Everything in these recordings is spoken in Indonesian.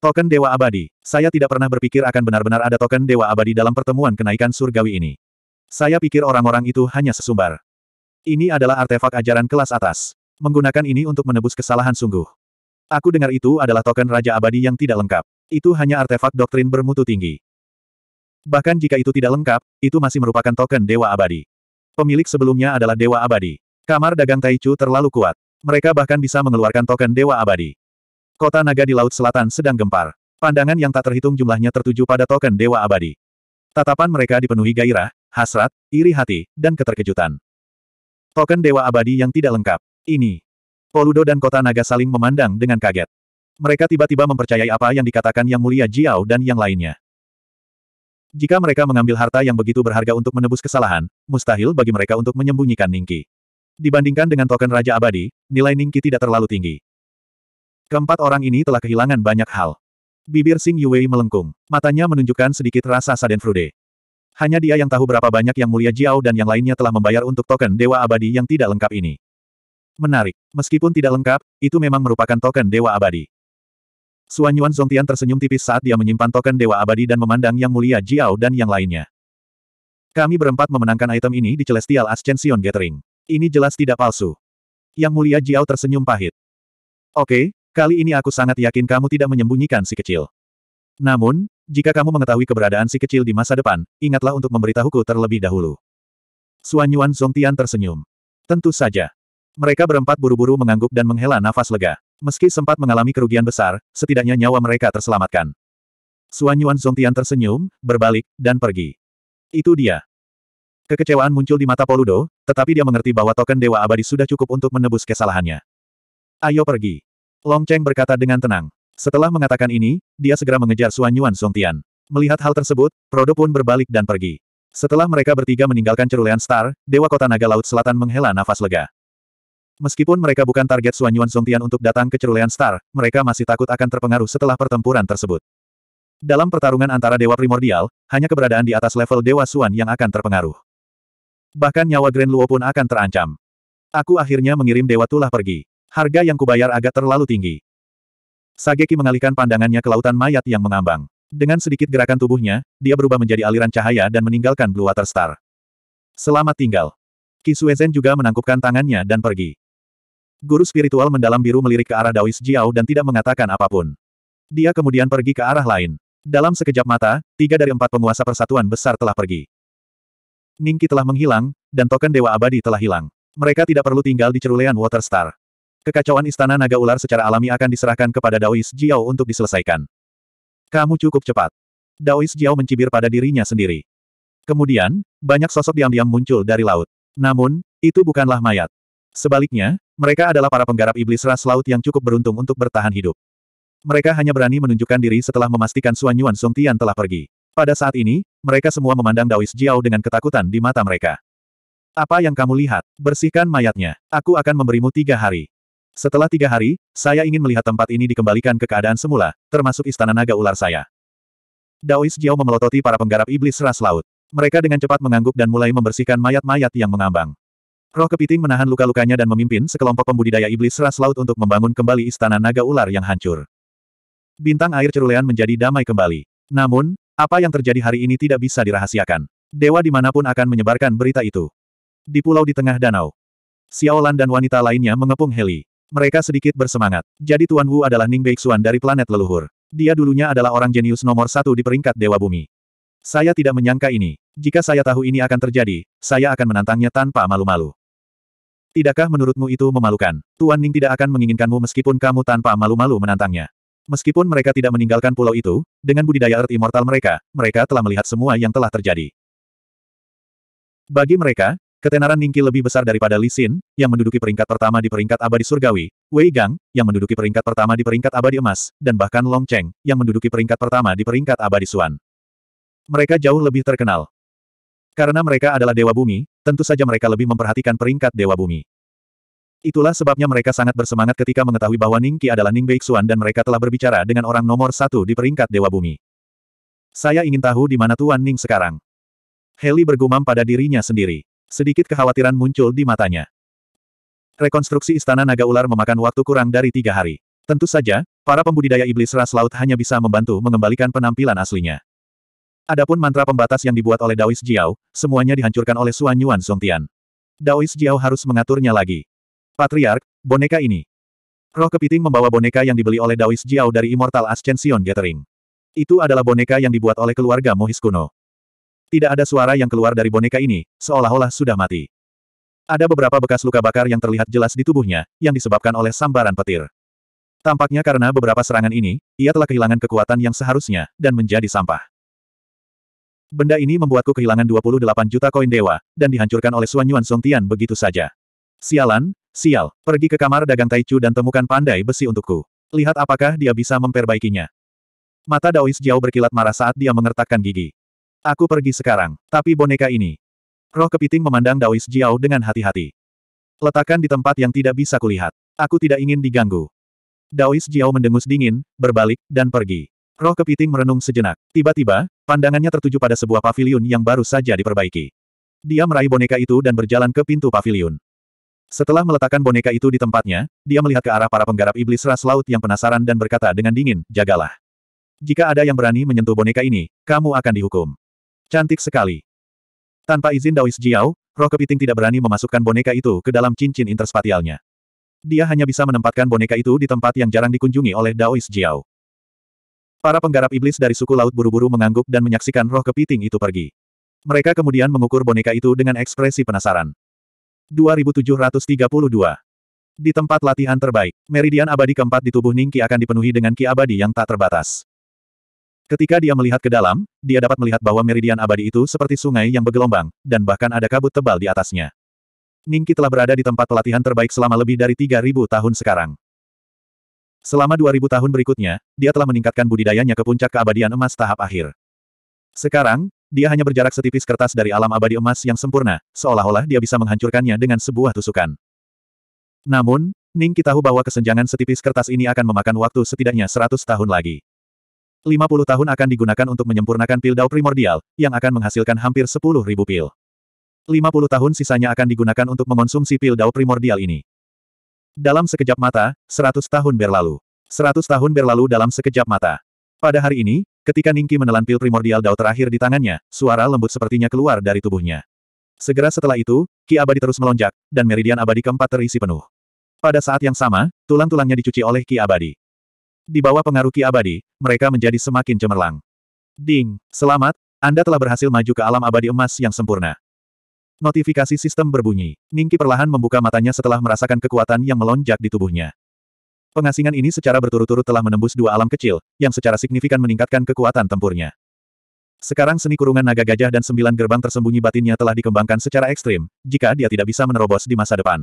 Token Dewa Abadi. Saya tidak pernah berpikir akan benar-benar ada token Dewa Abadi dalam pertemuan kenaikan surgawi ini. Saya pikir orang-orang itu hanya sesumbar. Ini adalah artefak ajaran kelas atas. Menggunakan ini untuk menebus kesalahan sungguh. Aku dengar itu adalah token Raja Abadi yang tidak lengkap. Itu hanya artefak doktrin bermutu tinggi. Bahkan jika itu tidak lengkap, itu masih merupakan token Dewa Abadi. Pemilik sebelumnya adalah Dewa Abadi. Kamar dagang Taichu terlalu kuat. Mereka bahkan bisa mengeluarkan token Dewa Abadi. Kota naga di Laut Selatan sedang gempar. Pandangan yang tak terhitung jumlahnya tertuju pada token Dewa Abadi. Tatapan mereka dipenuhi gairah, hasrat, iri hati, dan keterkejutan. Token Dewa Abadi yang tidak lengkap. Ini. Poludo dan Kota Naga saling memandang dengan kaget. Mereka tiba-tiba mempercayai apa yang dikatakan Yang Mulia Jiao dan yang lainnya. Jika mereka mengambil harta yang begitu berharga untuk menebus kesalahan, mustahil bagi mereka untuk menyembunyikan Ningki. Dibandingkan dengan token Raja Abadi, nilai Ningki tidak terlalu tinggi. Keempat orang ini telah kehilangan banyak hal. Bibir Sing Yue melengkung. Matanya menunjukkan sedikit rasa saden Frude. Hanya dia yang tahu berapa banyak yang mulia Jiao dan yang lainnya telah membayar untuk token Dewa Abadi yang tidak lengkap ini. Menarik. Meskipun tidak lengkap, itu memang merupakan token Dewa Abadi. Suan Yuan Zongtian tersenyum tipis saat dia menyimpan token Dewa Abadi dan memandang yang mulia Jiao dan yang lainnya. Kami berempat memenangkan item ini di Celestial Ascension Gathering. Ini jelas tidak palsu. Yang mulia Jiao tersenyum pahit. Oke, Kali ini aku sangat yakin kamu tidak menyembunyikan si kecil. Namun, jika kamu mengetahui keberadaan si kecil di masa depan, ingatlah untuk memberitahuku terlebih dahulu. Suan Yuan Zongtian tersenyum. Tentu saja. Mereka berempat buru-buru mengangguk dan menghela nafas lega. Meski sempat mengalami kerugian besar, setidaknya nyawa mereka terselamatkan. Suan Yuan Zongtian tersenyum, berbalik, dan pergi. Itu dia. Kekecewaan muncul di mata Poludo, tetapi dia mengerti bahwa token Dewa Abadi sudah cukup untuk menebus kesalahannya. Ayo pergi. Long Cheng berkata dengan tenang. Setelah mengatakan ini, dia segera mengejar Suan Yuan Tian. Melihat hal tersebut, Prodo pun berbalik dan pergi. Setelah mereka bertiga meninggalkan cerulean Star, Dewa Kota Naga Laut Selatan menghela nafas lega. Meskipun mereka bukan target Suan Yuan Tian untuk datang ke cerulean Star, mereka masih takut akan terpengaruh setelah pertempuran tersebut. Dalam pertarungan antara Dewa Primordial, hanya keberadaan di atas level Dewa Suan yang akan terpengaruh. Bahkan nyawa Grand Luo pun akan terancam. Aku akhirnya mengirim Dewa Tulah pergi. Harga yang kubayar agak terlalu tinggi. Sageki mengalihkan pandangannya ke lautan mayat yang mengambang. Dengan sedikit gerakan tubuhnya, dia berubah menjadi aliran cahaya dan meninggalkan Blue Water Star. Selamat tinggal. Kisuezen juga menangkupkan tangannya dan pergi. Guru spiritual mendalam biru melirik ke arah Daois Jiao dan tidak mengatakan apapun. Dia kemudian pergi ke arah lain. Dalam sekejap mata, tiga dari empat penguasa persatuan besar telah pergi. Ningki telah menghilang, dan token Dewa Abadi telah hilang. Mereka tidak perlu tinggal di cerulean Water Star. Kekacauan istana naga ular secara alami akan diserahkan kepada Daois Jiao untuk diselesaikan. Kamu cukup cepat. Daois Jiao mencibir pada dirinya sendiri. Kemudian, banyak sosok diam-diam muncul dari laut. Namun, itu bukanlah mayat. Sebaliknya, mereka adalah para penggarap iblis ras laut yang cukup beruntung untuk bertahan hidup. Mereka hanya berani menunjukkan diri setelah memastikan Suan Yuan Song Tian telah pergi. Pada saat ini, mereka semua memandang Daois Jiao dengan ketakutan di mata mereka. Apa yang kamu lihat? Bersihkan mayatnya. Aku akan memberimu tiga hari. Setelah tiga hari, saya ingin melihat tempat ini dikembalikan ke keadaan semula, termasuk istana naga ular saya. Daois Jiao memelototi para penggarap iblis ras laut. Mereka dengan cepat mengangguk dan mulai membersihkan mayat-mayat yang mengambang. Roh kepiting menahan luka-lukanya dan memimpin sekelompok pembudidaya iblis ras laut untuk membangun kembali istana naga ular yang hancur. Bintang air cerulean menjadi damai kembali. Namun, apa yang terjadi hari ini tidak bisa dirahasiakan. Dewa dimanapun akan menyebarkan berita itu. Di pulau di tengah danau, Xiaolan dan wanita lainnya mengepung Heli. Mereka sedikit bersemangat. Jadi Tuan Wu adalah Ning Beixuan dari planet leluhur. Dia dulunya adalah orang jenius nomor satu di peringkat Dewa Bumi. Saya tidak menyangka ini. Jika saya tahu ini akan terjadi, saya akan menantangnya tanpa malu-malu. Tidakkah menurutmu itu memalukan? Tuan Ning tidak akan menginginkanmu meskipun kamu tanpa malu-malu menantangnya. Meskipun mereka tidak meninggalkan pulau itu, dengan budidaya Earth Immortal mereka, mereka telah melihat semua yang telah terjadi. Bagi mereka, Ketenaran Ningki lebih besar daripada Li Xin, yang menduduki peringkat pertama di peringkat abadi surgawi, Wei Gang, yang menduduki peringkat pertama di peringkat abadi emas, dan bahkan Long Cheng, yang menduduki peringkat pertama di peringkat abadi Suan. Mereka jauh lebih terkenal. Karena mereka adalah Dewa Bumi, tentu saja mereka lebih memperhatikan peringkat Dewa Bumi. Itulah sebabnya mereka sangat bersemangat ketika mengetahui bahwa Ningki adalah Ning Beixuan dan mereka telah berbicara dengan orang nomor satu di peringkat Dewa Bumi. Saya ingin tahu di mana Tuan Ning sekarang. Heli bergumam pada dirinya sendiri. Sedikit kekhawatiran muncul di matanya. Rekonstruksi Istana Naga Ular memakan waktu kurang dari tiga hari. Tentu saja, para pembudidaya iblis ras laut hanya bisa membantu mengembalikan penampilan aslinya. Adapun mantra pembatas yang dibuat oleh Daois Jiao, semuanya dihancurkan oleh Suan Yuan Songtian. Daois Jiao harus mengaturnya lagi. Patriark, boneka ini. Roh kepiting membawa boneka yang dibeli oleh Daois Jiao dari Immortal Ascension Gathering. Itu adalah boneka yang dibuat oleh keluarga Mohis kuno. Tidak ada suara yang keluar dari boneka ini, seolah-olah sudah mati. Ada beberapa bekas luka bakar yang terlihat jelas di tubuhnya, yang disebabkan oleh sambaran petir. Tampaknya karena beberapa serangan ini, ia telah kehilangan kekuatan yang seharusnya, dan menjadi sampah. Benda ini membuatku kehilangan 28 juta koin dewa, dan dihancurkan oleh Suan Yuan Song Tian begitu saja. Sialan, sial, pergi ke kamar dagang Taichu dan temukan pandai besi untukku. Lihat apakah dia bisa memperbaikinya. Mata Daois jauh berkilat marah saat dia mengertakkan gigi. Aku pergi sekarang, tapi boneka ini. Roh kepiting memandang Daois Jiao dengan hati-hati. Letakkan di tempat yang tidak bisa kulihat. Aku tidak ingin diganggu. Daois Jiao mendengus dingin, berbalik, dan pergi. Roh kepiting merenung sejenak. Tiba-tiba, pandangannya tertuju pada sebuah pavilion yang baru saja diperbaiki. Dia meraih boneka itu dan berjalan ke pintu pavilion. Setelah meletakkan boneka itu di tempatnya, dia melihat ke arah para penggarap iblis ras laut yang penasaran dan berkata dengan dingin, jagalah. Jika ada yang berani menyentuh boneka ini, kamu akan dihukum. Cantik sekali. Tanpa izin Daois Jiao, roh kepiting tidak berani memasukkan boneka itu ke dalam cincin interspatialnya. Dia hanya bisa menempatkan boneka itu di tempat yang jarang dikunjungi oleh Daois Jiao. Para penggarap iblis dari suku laut buru-buru mengangguk dan menyaksikan roh kepiting itu pergi. Mereka kemudian mengukur boneka itu dengan ekspresi penasaran. 2732 Di tempat latihan terbaik, meridian abadi keempat di tubuh Ningki akan dipenuhi dengan ki abadi yang tak terbatas. Ketika dia melihat ke dalam, dia dapat melihat bahwa meridian abadi itu seperti sungai yang bergelombang, dan bahkan ada kabut tebal di atasnya. Ningki telah berada di tempat pelatihan terbaik selama lebih dari 3.000 tahun sekarang. Selama 2.000 tahun berikutnya, dia telah meningkatkan budidayanya ke puncak keabadian emas tahap akhir. Sekarang, dia hanya berjarak setipis kertas dari alam abadi emas yang sempurna, seolah-olah dia bisa menghancurkannya dengan sebuah tusukan. Namun, Ningki tahu bahwa kesenjangan setipis kertas ini akan memakan waktu setidaknya 100 tahun lagi. 50 tahun akan digunakan untuk menyempurnakan pil dao primordial, yang akan menghasilkan hampir 10.000 pil. 50 tahun sisanya akan digunakan untuk mengonsumsi pil dao primordial ini. Dalam sekejap mata, 100 tahun berlalu. 100 tahun berlalu dalam sekejap mata. Pada hari ini, ketika Ningki menelan pil primordial dao terakhir di tangannya, suara lembut sepertinya keluar dari tubuhnya. Segera setelah itu, ki abadi terus melonjak, dan meridian abadi keempat terisi penuh. Pada saat yang sama, tulang-tulangnya dicuci oleh ki abadi. Di bawah pengaruh Ki Abadi, mereka menjadi semakin cemerlang. Ding, selamat, Anda telah berhasil maju ke alam abadi emas yang sempurna. Notifikasi sistem berbunyi. Ningki perlahan membuka matanya setelah merasakan kekuatan yang melonjak di tubuhnya. Pengasingan ini secara berturut-turut telah menembus dua alam kecil, yang secara signifikan meningkatkan kekuatan tempurnya. Sekarang seni kurungan naga gajah dan sembilan gerbang tersembunyi batinnya telah dikembangkan secara ekstrim, jika dia tidak bisa menerobos di masa depan.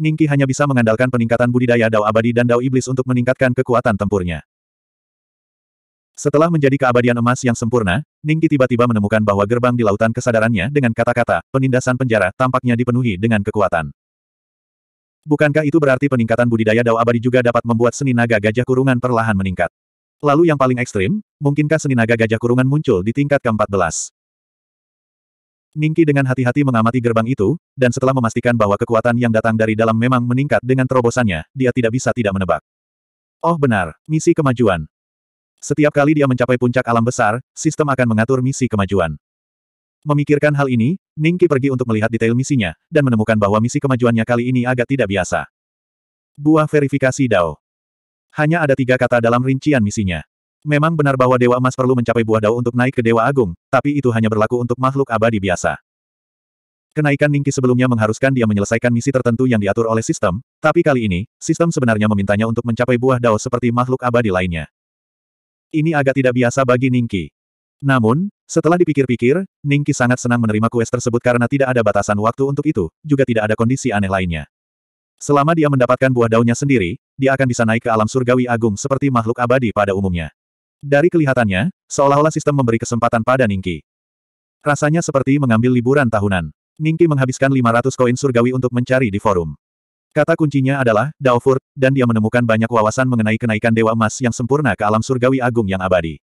Ningki hanya bisa mengandalkan peningkatan budidaya Dao Abadi dan Dao Iblis untuk meningkatkan kekuatan tempurnya. Setelah menjadi keabadian emas yang sempurna, Ningki tiba-tiba menemukan bahwa gerbang di lautan kesadarannya dengan kata-kata, penindasan penjara, tampaknya dipenuhi dengan kekuatan. Bukankah itu berarti peningkatan budidaya Dao Abadi juga dapat membuat seni naga gajah kurungan perlahan meningkat? Lalu yang paling ekstrim, mungkinkah seni naga gajah kurungan muncul di tingkat ke-14? Ningki dengan hati-hati mengamati gerbang itu, dan setelah memastikan bahwa kekuatan yang datang dari dalam memang meningkat dengan terobosannya, dia tidak bisa tidak menebak. Oh benar, misi kemajuan. Setiap kali dia mencapai puncak alam besar, sistem akan mengatur misi kemajuan. Memikirkan hal ini, Ningki pergi untuk melihat detail misinya, dan menemukan bahwa misi kemajuannya kali ini agak tidak biasa. Buah verifikasi Dao. Hanya ada tiga kata dalam rincian misinya. Memang benar bahwa Dewa Emas perlu mencapai buah dao untuk naik ke Dewa Agung, tapi itu hanya berlaku untuk makhluk abadi biasa. Kenaikan Ningki sebelumnya mengharuskan dia menyelesaikan misi tertentu yang diatur oleh sistem, tapi kali ini, sistem sebenarnya memintanya untuk mencapai buah dao seperti makhluk abadi lainnya. Ini agak tidak biasa bagi Ningki. Namun, setelah dipikir-pikir, Ningki sangat senang menerima kues tersebut karena tidak ada batasan waktu untuk itu, juga tidak ada kondisi aneh lainnya. Selama dia mendapatkan buah daunnya sendiri, dia akan bisa naik ke alam surgawi agung seperti makhluk abadi pada umumnya. Dari kelihatannya, seolah-olah sistem memberi kesempatan pada Ningki. Rasanya seperti mengambil liburan tahunan. Ningki menghabiskan 500 koin surgawi untuk mencari di forum. Kata kuncinya adalah, Daofur, dan dia menemukan banyak wawasan mengenai kenaikan Dewa Emas yang sempurna ke alam surgawi agung yang abadi.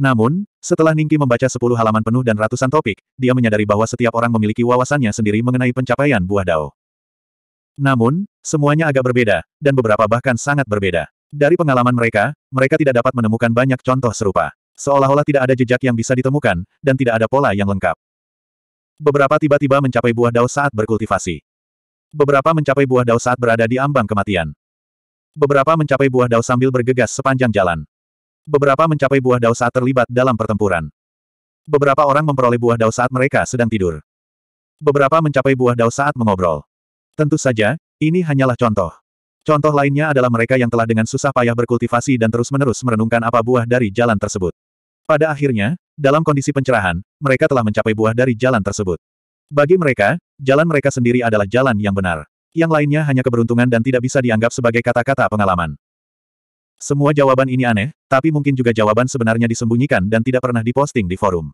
Namun, setelah Ningki membaca 10 halaman penuh dan ratusan topik, dia menyadari bahwa setiap orang memiliki wawasannya sendiri mengenai pencapaian buah Dao. Namun, semuanya agak berbeda, dan beberapa bahkan sangat berbeda. Dari pengalaman mereka, mereka tidak dapat menemukan banyak contoh serupa. Seolah-olah tidak ada jejak yang bisa ditemukan, dan tidak ada pola yang lengkap. Beberapa tiba-tiba mencapai buah dao saat berkultivasi. Beberapa mencapai buah dao saat berada di ambang kematian. Beberapa mencapai buah dao sambil bergegas sepanjang jalan. Beberapa mencapai buah dao saat terlibat dalam pertempuran. Beberapa orang memperoleh buah dao saat mereka sedang tidur. Beberapa mencapai buah dao saat mengobrol. Tentu saja, ini hanyalah contoh. Contoh lainnya adalah mereka yang telah dengan susah payah berkultivasi dan terus-menerus merenungkan apa buah dari jalan tersebut. Pada akhirnya, dalam kondisi pencerahan, mereka telah mencapai buah dari jalan tersebut. Bagi mereka, jalan mereka sendiri adalah jalan yang benar. Yang lainnya hanya keberuntungan dan tidak bisa dianggap sebagai kata-kata pengalaman. Semua jawaban ini aneh, tapi mungkin juga jawaban sebenarnya disembunyikan dan tidak pernah diposting di forum.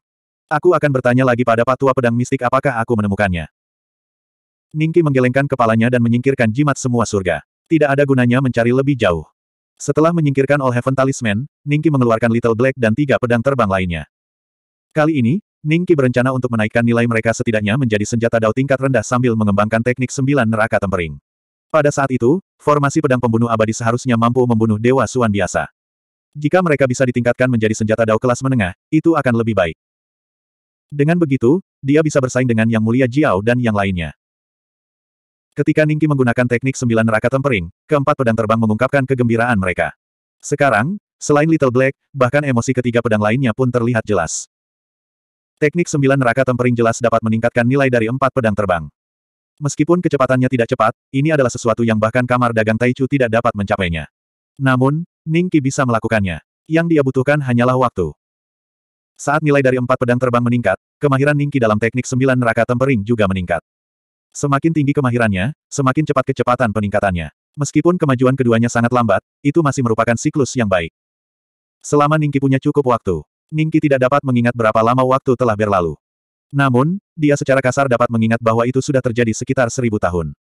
Aku akan bertanya lagi pada patua pedang mistik apakah aku menemukannya. Ningki menggelengkan kepalanya dan menyingkirkan jimat semua surga. Tidak ada gunanya mencari lebih jauh. Setelah menyingkirkan All Heaven Talisman, Ningki mengeluarkan Little Black dan tiga pedang terbang lainnya. Kali ini, Ningki berencana untuk menaikkan nilai mereka setidaknya menjadi senjata dao tingkat rendah sambil mengembangkan teknik sembilan neraka tempering. Pada saat itu, formasi pedang pembunuh abadi seharusnya mampu membunuh Dewa Suan biasa. Jika mereka bisa ditingkatkan menjadi senjata dao kelas menengah, itu akan lebih baik. Dengan begitu, dia bisa bersaing dengan Yang Mulia Jiao dan yang lainnya. Ketika Ningki menggunakan teknik sembilan neraka tempering, keempat pedang terbang mengungkapkan kegembiraan mereka. Sekarang, selain Little Black, bahkan emosi ketiga pedang lainnya pun terlihat jelas. Teknik sembilan neraka tempering jelas dapat meningkatkan nilai dari empat pedang terbang. Meskipun kecepatannya tidak cepat, ini adalah sesuatu yang bahkan kamar dagang Taichu tidak dapat mencapainya. Namun, Ningki bisa melakukannya. Yang dia butuhkan hanyalah waktu. Saat nilai dari empat pedang terbang meningkat, kemahiran Ningki dalam teknik sembilan neraka tempering juga meningkat. Semakin tinggi kemahirannya, semakin cepat kecepatan peningkatannya. Meskipun kemajuan keduanya sangat lambat, itu masih merupakan siklus yang baik. Selama Ningki punya cukup waktu, Ningki tidak dapat mengingat berapa lama waktu telah berlalu. Namun, dia secara kasar dapat mengingat bahwa itu sudah terjadi sekitar seribu tahun.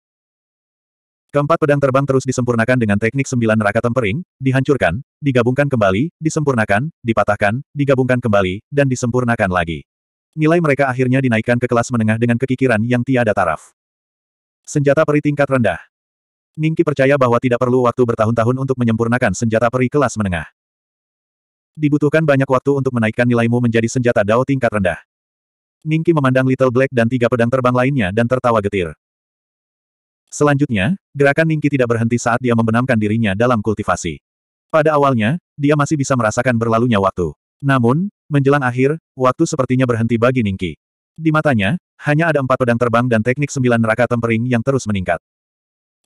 Keempat pedang terbang terus disempurnakan dengan teknik sembilan neraka tempering, dihancurkan, digabungkan kembali, disempurnakan, dipatahkan, digabungkan kembali, dan disempurnakan lagi. Nilai mereka akhirnya dinaikkan ke kelas menengah dengan kekikiran yang tiada taraf. Senjata peri tingkat rendah. Ningki percaya bahwa tidak perlu waktu bertahun-tahun untuk menyempurnakan senjata peri kelas menengah. Dibutuhkan banyak waktu untuk menaikkan nilaimu menjadi senjata dao tingkat rendah. Ningki memandang Little Black dan tiga pedang terbang lainnya dan tertawa getir. Selanjutnya, gerakan Ningki tidak berhenti saat dia membenamkan dirinya dalam kultivasi. Pada awalnya, dia masih bisa merasakan berlalunya waktu. Namun, menjelang akhir, waktu sepertinya berhenti bagi Ningki. Di matanya, hanya ada empat pedang terbang dan teknik sembilan neraka tempering yang terus meningkat.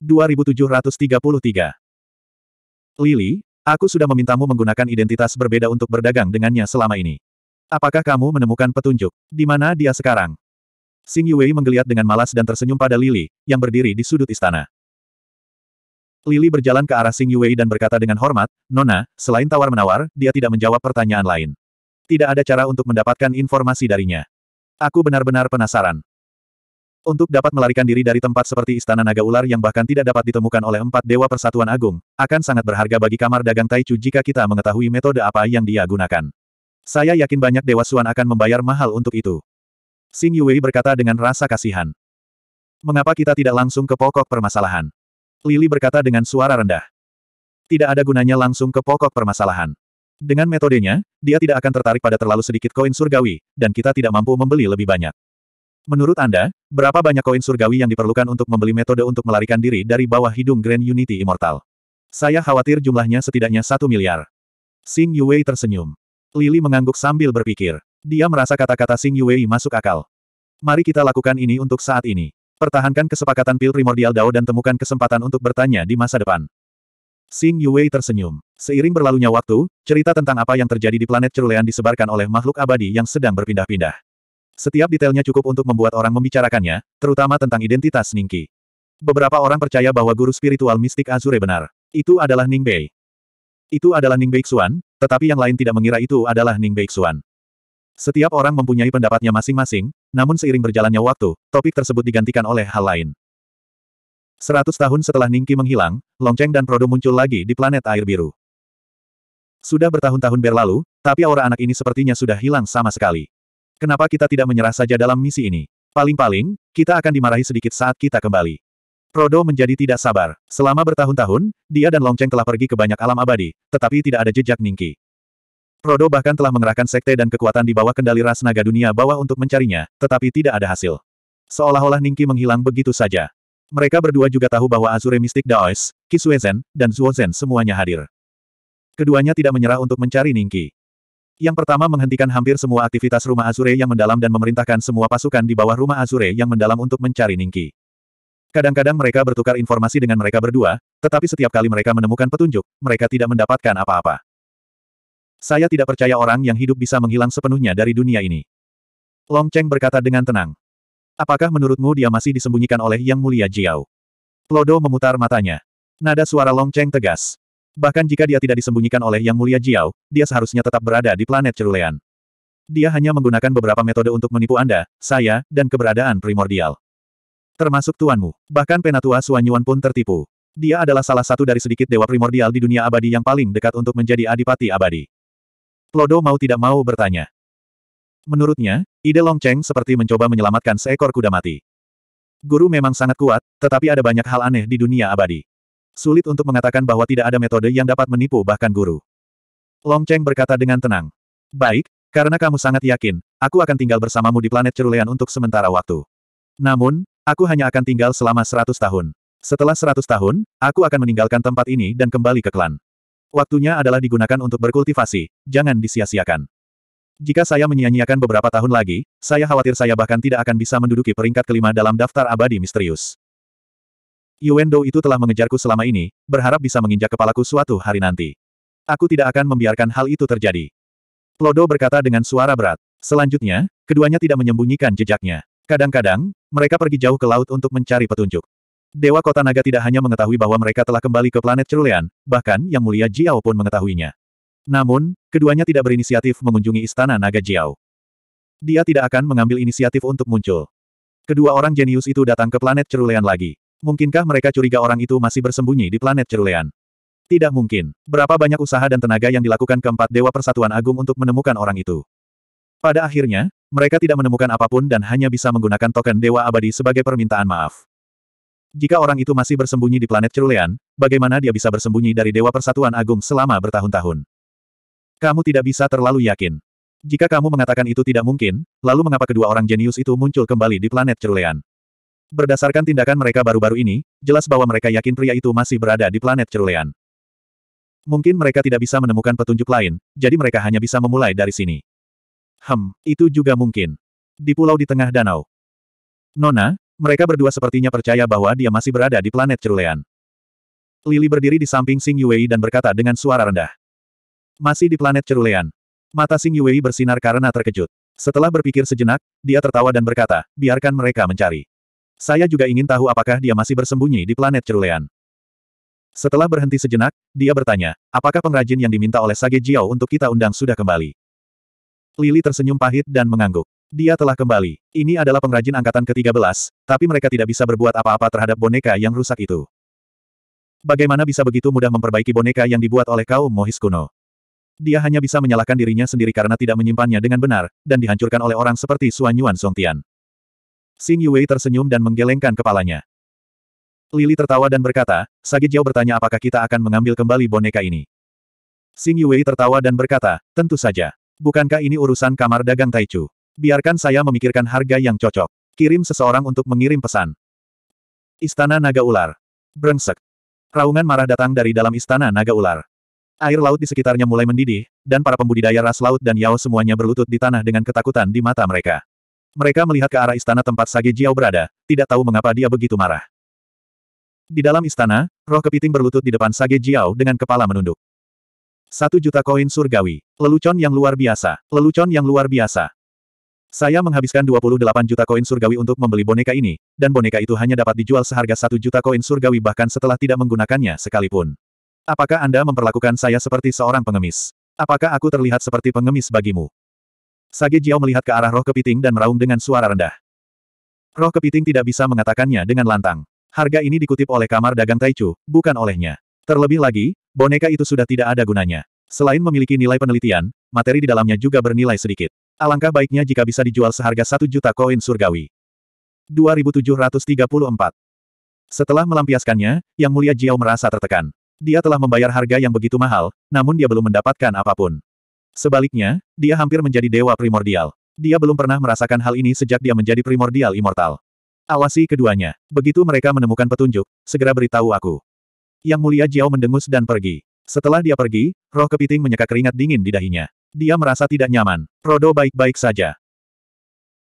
2733 Lily, aku sudah memintamu menggunakan identitas berbeda untuk berdagang dengannya selama ini. Apakah kamu menemukan petunjuk? Di mana dia sekarang? Sing Yuei menggeliat dengan malas dan tersenyum pada Lily, yang berdiri di sudut istana. Lily berjalan ke arah Sing Yuei dan berkata dengan hormat, Nona, selain tawar-menawar, dia tidak menjawab pertanyaan lain. Tidak ada cara untuk mendapatkan informasi darinya. Aku benar-benar penasaran. Untuk dapat melarikan diri dari tempat seperti Istana Naga Ular yang bahkan tidak dapat ditemukan oleh empat Dewa Persatuan Agung, akan sangat berharga bagi kamar dagang Taichu jika kita mengetahui metode apa yang dia gunakan. Saya yakin banyak Dewa Suan akan membayar mahal untuk itu. Xing Yue berkata dengan rasa kasihan. Mengapa kita tidak langsung ke pokok permasalahan? Lili berkata dengan suara rendah. Tidak ada gunanya langsung ke pokok permasalahan. Dengan metodenya, dia tidak akan tertarik pada terlalu sedikit koin surgawi, dan kita tidak mampu membeli lebih banyak. Menurut Anda, berapa banyak koin surgawi yang diperlukan untuk membeli metode untuk melarikan diri dari bawah hidung Grand Unity Immortal? Saya khawatir jumlahnya setidaknya satu miliar. Sing Yuei tersenyum. Lily mengangguk sambil berpikir. Dia merasa kata-kata Sing Yuei masuk akal. Mari kita lakukan ini untuk saat ini. Pertahankan kesepakatan pil primordial Dao dan temukan kesempatan untuk bertanya di masa depan. Xing Yue tersenyum. Seiring berlalunya waktu, cerita tentang apa yang terjadi di planet cerulean disebarkan oleh makhluk abadi yang sedang berpindah-pindah. Setiap detailnya cukup untuk membuat orang membicarakannya, terutama tentang identitas Ningqi. Beberapa orang percaya bahwa guru spiritual mistik Azure benar. Itu adalah Ningbei. Itu adalah Ningbei Xuan, tetapi yang lain tidak mengira itu adalah Ningbei Xuan. Setiap orang mempunyai pendapatnya masing-masing, namun seiring berjalannya waktu, topik tersebut digantikan oleh hal lain. Seratus tahun setelah Ningki menghilang, Longcheng dan Prodo muncul lagi di planet air biru. Sudah bertahun-tahun berlalu, tapi aura anak ini sepertinya sudah hilang sama sekali. Kenapa kita tidak menyerah saja dalam misi ini? Paling-paling, kita akan dimarahi sedikit saat kita kembali. Prodo menjadi tidak sabar. Selama bertahun-tahun, dia dan Longcheng telah pergi ke banyak alam abadi, tetapi tidak ada jejak Ningki. Prodo bahkan telah mengerahkan sekte dan kekuatan di bawah kendali ras naga dunia bawah untuk mencarinya, tetapi tidak ada hasil. Seolah-olah Ningki menghilang begitu saja. Mereka berdua juga tahu bahwa Azure Mystic Daois, Kisuezen, dan Zuozen semuanya hadir. Keduanya tidak menyerah untuk mencari Ningki. Yang pertama menghentikan hampir semua aktivitas rumah Azure yang mendalam dan memerintahkan semua pasukan di bawah rumah Azure yang mendalam untuk mencari Ningki. Kadang-kadang mereka bertukar informasi dengan mereka berdua, tetapi setiap kali mereka menemukan petunjuk, mereka tidak mendapatkan apa-apa. Saya tidak percaya orang yang hidup bisa menghilang sepenuhnya dari dunia ini. Long Cheng berkata dengan tenang. Apakah menurutmu dia masih disembunyikan oleh Yang Mulia Jiao? Plodo memutar matanya. Nada suara Long Cheng tegas. Bahkan jika dia tidak disembunyikan oleh Yang Mulia Jiao, dia seharusnya tetap berada di planet cerulean. Dia hanya menggunakan beberapa metode untuk menipu Anda, saya, dan keberadaan primordial. Termasuk tuanmu. Bahkan Penatua Suanyuan pun tertipu. Dia adalah salah satu dari sedikit dewa primordial di dunia abadi yang paling dekat untuk menjadi adipati abadi. Plodo mau tidak mau bertanya. Menurutnya, Ide Long Cheng seperti mencoba menyelamatkan seekor kuda mati. Guru memang sangat kuat, tetapi ada banyak hal aneh di dunia abadi. Sulit untuk mengatakan bahwa tidak ada metode yang dapat menipu bahkan guru. Long Cheng berkata dengan tenang. Baik, karena kamu sangat yakin, aku akan tinggal bersamamu di planet cerulean untuk sementara waktu. Namun, aku hanya akan tinggal selama seratus tahun. Setelah seratus tahun, aku akan meninggalkan tempat ini dan kembali ke klan. Waktunya adalah digunakan untuk berkultivasi, jangan disia-siakan. Jika saya menyia-nyiakan beberapa tahun lagi, saya khawatir saya bahkan tidak akan bisa menduduki peringkat kelima dalam daftar abadi misterius. Yuendo itu telah mengejarku selama ini, berharap bisa menginjak kepalaku suatu hari nanti. Aku tidak akan membiarkan hal itu terjadi. Plodo berkata dengan suara berat. Selanjutnya, keduanya tidak menyembunyikan jejaknya. Kadang-kadang, mereka pergi jauh ke laut untuk mencari petunjuk. Dewa Kota Naga tidak hanya mengetahui bahwa mereka telah kembali ke planet Cerulean, bahkan Yang Mulia Jiao pun mengetahuinya. Namun, keduanya tidak berinisiatif mengunjungi istana Naga Jiao. Dia tidak akan mengambil inisiatif untuk muncul. Kedua orang jenius itu datang ke planet cerulean lagi. Mungkinkah mereka curiga orang itu masih bersembunyi di planet cerulean? Tidak mungkin. Berapa banyak usaha dan tenaga yang dilakukan keempat Dewa Persatuan Agung untuk menemukan orang itu. Pada akhirnya, mereka tidak menemukan apapun dan hanya bisa menggunakan token Dewa Abadi sebagai permintaan maaf. Jika orang itu masih bersembunyi di planet cerulean, bagaimana dia bisa bersembunyi dari Dewa Persatuan Agung selama bertahun-tahun? Kamu tidak bisa terlalu yakin. Jika kamu mengatakan itu tidak mungkin, lalu mengapa kedua orang jenius itu muncul kembali di planet cerulean? Berdasarkan tindakan mereka baru-baru ini, jelas bahwa mereka yakin pria itu masih berada di planet cerulean. Mungkin mereka tidak bisa menemukan petunjuk lain, jadi mereka hanya bisa memulai dari sini. Hem, itu juga mungkin. Di pulau di tengah danau. Nona, mereka berdua sepertinya percaya bahwa dia masih berada di planet cerulean. Lili berdiri di samping Sing Yuei dan berkata dengan suara rendah. Masih di planet cerulean. Mata Sing Yuei bersinar karena terkejut. Setelah berpikir sejenak, dia tertawa dan berkata, biarkan mereka mencari. Saya juga ingin tahu apakah dia masih bersembunyi di planet cerulean. Setelah berhenti sejenak, dia bertanya, apakah pengrajin yang diminta oleh Sage Jiao untuk kita undang sudah kembali? Lili tersenyum pahit dan mengangguk. Dia telah kembali. Ini adalah pengrajin angkatan ke-13, tapi mereka tidak bisa berbuat apa-apa terhadap boneka yang rusak itu. Bagaimana bisa begitu mudah memperbaiki boneka yang dibuat oleh kaum Mohis kuno? Dia hanya bisa menyalahkan dirinya sendiri karena tidak menyimpannya dengan benar, dan dihancurkan oleh orang seperti Suan Yuan Songtian. Xing Yuei tersenyum dan menggelengkan kepalanya. Lili tertawa dan berkata, Sagi Jiao bertanya apakah kita akan mengambil kembali boneka ini. Xing Yuei tertawa dan berkata, tentu saja. Bukankah ini urusan kamar dagang Taichu? Biarkan saya memikirkan harga yang cocok. Kirim seseorang untuk mengirim pesan. Istana Naga Ular. Brengsek. Raungan marah datang dari dalam Istana Naga Ular. Air laut di sekitarnya mulai mendidih, dan para pembudidaya ras laut dan Yao semuanya berlutut di tanah dengan ketakutan di mata mereka. Mereka melihat ke arah istana tempat Sage Jiao berada, tidak tahu mengapa dia begitu marah. Di dalam istana, roh kepiting berlutut di depan Sage Jiao dengan kepala menunduk. Satu juta koin surgawi. Lelucon yang luar biasa. Lelucon yang luar biasa. Saya menghabiskan 28 juta koin surgawi untuk membeli boneka ini, dan boneka itu hanya dapat dijual seharga satu juta koin surgawi bahkan setelah tidak menggunakannya sekalipun. Apakah Anda memperlakukan saya seperti seorang pengemis? Apakah aku terlihat seperti pengemis bagimu? Sage Jiao melihat ke arah roh kepiting dan meraung dengan suara rendah. Roh kepiting tidak bisa mengatakannya dengan lantang. Harga ini dikutip oleh kamar dagang Taichu, bukan olehnya. Terlebih lagi, boneka itu sudah tidak ada gunanya. Selain memiliki nilai penelitian, materi di dalamnya juga bernilai sedikit. Alangkah baiknya jika bisa dijual seharga 1 juta koin surgawi. 2734 Setelah melampiaskannya, Yang Mulia Jiao merasa tertekan. Dia telah membayar harga yang begitu mahal, namun dia belum mendapatkan apapun. Sebaliknya, dia hampir menjadi dewa primordial. Dia belum pernah merasakan hal ini sejak dia menjadi primordial immortal. Awasi keduanya. Begitu mereka menemukan petunjuk, segera beritahu aku. Yang mulia Jiao mendengus dan pergi. Setelah dia pergi, roh kepiting menyeka keringat dingin di dahinya. Dia merasa tidak nyaman. Rodo baik-baik saja.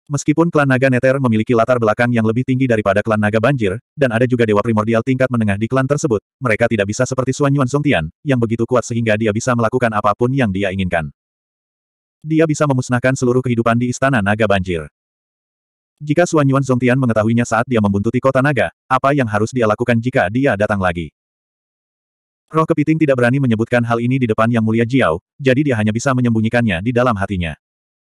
Meskipun klan naga Neter memiliki latar belakang yang lebih tinggi daripada klan naga banjir, dan ada juga dewa primordial tingkat menengah di klan tersebut, mereka tidak bisa seperti Suan Yuan Songtian, yang begitu kuat sehingga dia bisa melakukan apapun yang dia inginkan. Dia bisa memusnahkan seluruh kehidupan di istana naga banjir. Jika Suan Yuan Songtian mengetahuinya saat dia membuntuti kota naga, apa yang harus dia lakukan jika dia datang lagi? Roh kepiting tidak berani menyebutkan hal ini di depan Yang Mulia Jiao, jadi dia hanya bisa menyembunyikannya di dalam hatinya.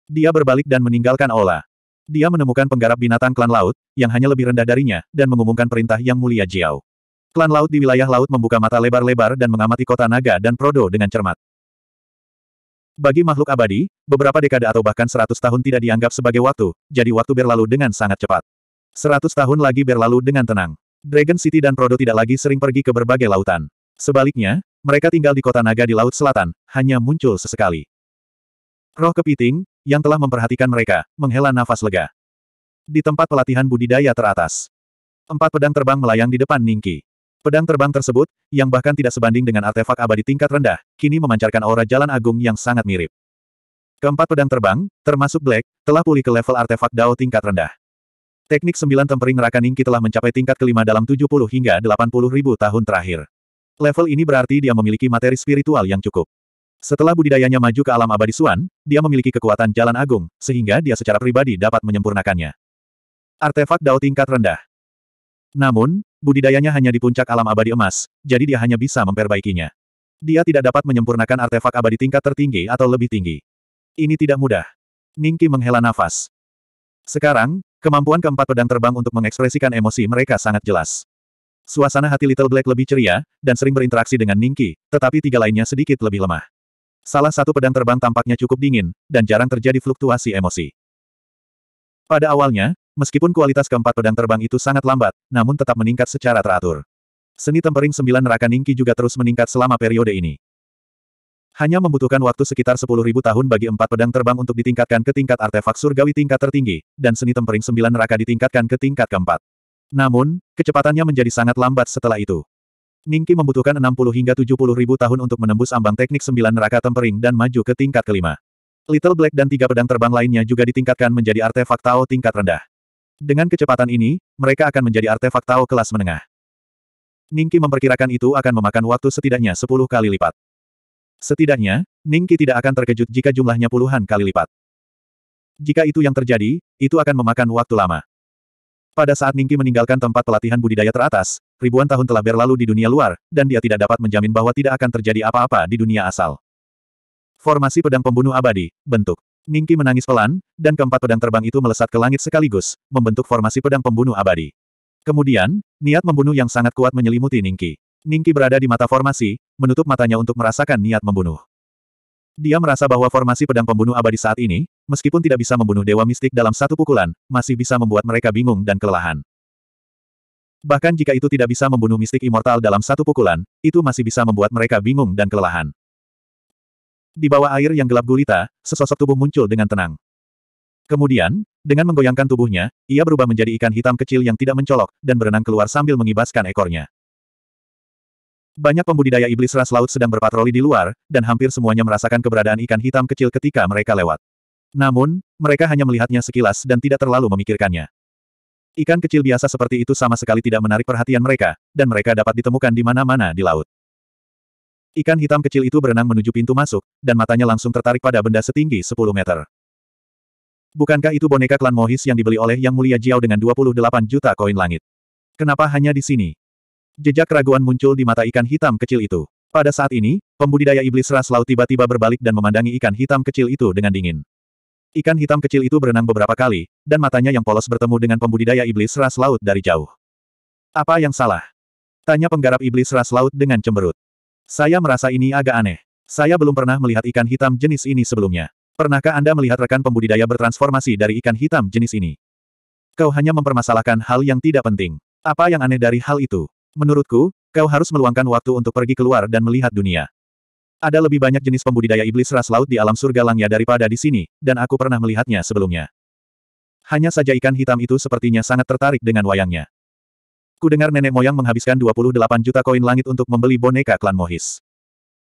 Dia berbalik dan meninggalkan Ola. Dia menemukan penggarap binatang klan laut, yang hanya lebih rendah darinya, dan mengumumkan perintah yang mulia Jiao. Klan laut di wilayah laut membuka mata lebar-lebar dan mengamati kota naga dan prodo dengan cermat. Bagi makhluk abadi, beberapa dekade atau bahkan seratus tahun tidak dianggap sebagai waktu, jadi waktu berlalu dengan sangat cepat. Seratus tahun lagi berlalu dengan tenang. Dragon City dan Prodo tidak lagi sering pergi ke berbagai lautan. Sebaliknya, mereka tinggal di kota naga di Laut Selatan, hanya muncul sesekali. Roh kepiting, yang telah memperhatikan mereka, menghela nafas lega. Di tempat pelatihan budidaya teratas. Empat pedang terbang melayang di depan Ningki. Pedang terbang tersebut, yang bahkan tidak sebanding dengan artefak abadi tingkat rendah, kini memancarkan aura jalan agung yang sangat mirip. Keempat pedang terbang, termasuk Black, telah pulih ke level artefak Dao tingkat rendah. Teknik sembilan tempering rakan Ningki telah mencapai tingkat kelima dalam 70 hingga 80 ribu tahun terakhir. Level ini berarti dia memiliki materi spiritual yang cukup. Setelah budidayanya maju ke alam abadi Suan, dia memiliki kekuatan jalan agung, sehingga dia secara pribadi dapat menyempurnakannya. Artefak Dao tingkat rendah. Namun, budidayanya hanya di puncak alam abadi emas, jadi dia hanya bisa memperbaikinya. Dia tidak dapat menyempurnakan artefak abadi tingkat tertinggi atau lebih tinggi. Ini tidak mudah. Ningki menghela nafas. Sekarang, kemampuan keempat pedang terbang untuk mengekspresikan emosi mereka sangat jelas. Suasana hati Little Black lebih ceria, dan sering berinteraksi dengan Ningki, tetapi tiga lainnya sedikit lebih lemah. Salah satu pedang terbang tampaknya cukup dingin, dan jarang terjadi fluktuasi emosi. Pada awalnya, meskipun kualitas keempat pedang terbang itu sangat lambat, namun tetap meningkat secara teratur. Seni tempering sembilan neraka Ningki juga terus meningkat selama periode ini. Hanya membutuhkan waktu sekitar 10.000 tahun bagi empat pedang terbang untuk ditingkatkan ke tingkat artefak surgawi tingkat tertinggi, dan seni tempering sembilan neraka ditingkatkan ke tingkat keempat. Namun, kecepatannya menjadi sangat lambat setelah itu. Ningki membutuhkan 60 hingga 70 ribu tahun untuk menembus ambang teknik sembilan neraka tempering dan maju ke tingkat kelima. Little Black dan tiga pedang terbang lainnya juga ditingkatkan menjadi artefak Tao tingkat rendah. Dengan kecepatan ini, mereka akan menjadi artefak Tao kelas menengah. Ningki memperkirakan itu akan memakan waktu setidaknya 10 kali lipat. Setidaknya, Ningki tidak akan terkejut jika jumlahnya puluhan kali lipat. Jika itu yang terjadi, itu akan memakan waktu lama. Pada saat Ningki meninggalkan tempat pelatihan budidaya teratas, ribuan tahun telah berlalu di dunia luar, dan dia tidak dapat menjamin bahwa tidak akan terjadi apa-apa di dunia asal. Formasi pedang pembunuh abadi, bentuk. Ningki menangis pelan, dan keempat pedang terbang itu melesat ke langit sekaligus, membentuk formasi pedang pembunuh abadi. Kemudian, niat membunuh yang sangat kuat menyelimuti Ningki. Ningki berada di mata formasi, menutup matanya untuk merasakan niat membunuh. Dia merasa bahwa formasi pedang pembunuh abadi saat ini, meskipun tidak bisa membunuh dewa mistik dalam satu pukulan, masih bisa membuat mereka bingung dan kelelahan. Bahkan jika itu tidak bisa membunuh mistik immortal dalam satu pukulan, itu masih bisa membuat mereka bingung dan kelelahan. Di bawah air yang gelap gulita, sesosok tubuh muncul dengan tenang. Kemudian, dengan menggoyangkan tubuhnya, ia berubah menjadi ikan hitam kecil yang tidak mencolok, dan berenang keluar sambil mengibaskan ekornya. Banyak pembudidaya iblis ras laut sedang berpatroli di luar, dan hampir semuanya merasakan keberadaan ikan hitam kecil ketika mereka lewat. Namun, mereka hanya melihatnya sekilas dan tidak terlalu memikirkannya. Ikan kecil biasa seperti itu sama sekali tidak menarik perhatian mereka, dan mereka dapat ditemukan di mana-mana di laut. Ikan hitam kecil itu berenang menuju pintu masuk, dan matanya langsung tertarik pada benda setinggi 10 meter. Bukankah itu boneka klan Mohis yang dibeli oleh Yang Mulia Jiao dengan 28 juta koin langit? Kenapa hanya di sini? Jejak keraguan muncul di mata ikan hitam kecil itu. Pada saat ini, pembudidaya iblis ras laut tiba-tiba berbalik dan memandangi ikan hitam kecil itu dengan dingin. Ikan hitam kecil itu berenang beberapa kali, dan matanya yang polos bertemu dengan pembudidaya iblis ras laut dari jauh. Apa yang salah? Tanya penggarap iblis ras laut dengan cemberut. Saya merasa ini agak aneh. Saya belum pernah melihat ikan hitam jenis ini sebelumnya. Pernahkah Anda melihat rekan pembudidaya bertransformasi dari ikan hitam jenis ini? Kau hanya mempermasalahkan hal yang tidak penting. Apa yang aneh dari hal itu? Menurutku, kau harus meluangkan waktu untuk pergi keluar dan melihat dunia. Ada lebih banyak jenis pembudidaya iblis ras laut di alam surga langya daripada di sini, dan aku pernah melihatnya sebelumnya. Hanya saja ikan hitam itu sepertinya sangat tertarik dengan wayangnya. Ku dengar nenek moyang menghabiskan 28 juta koin langit untuk membeli boneka klan Mohis.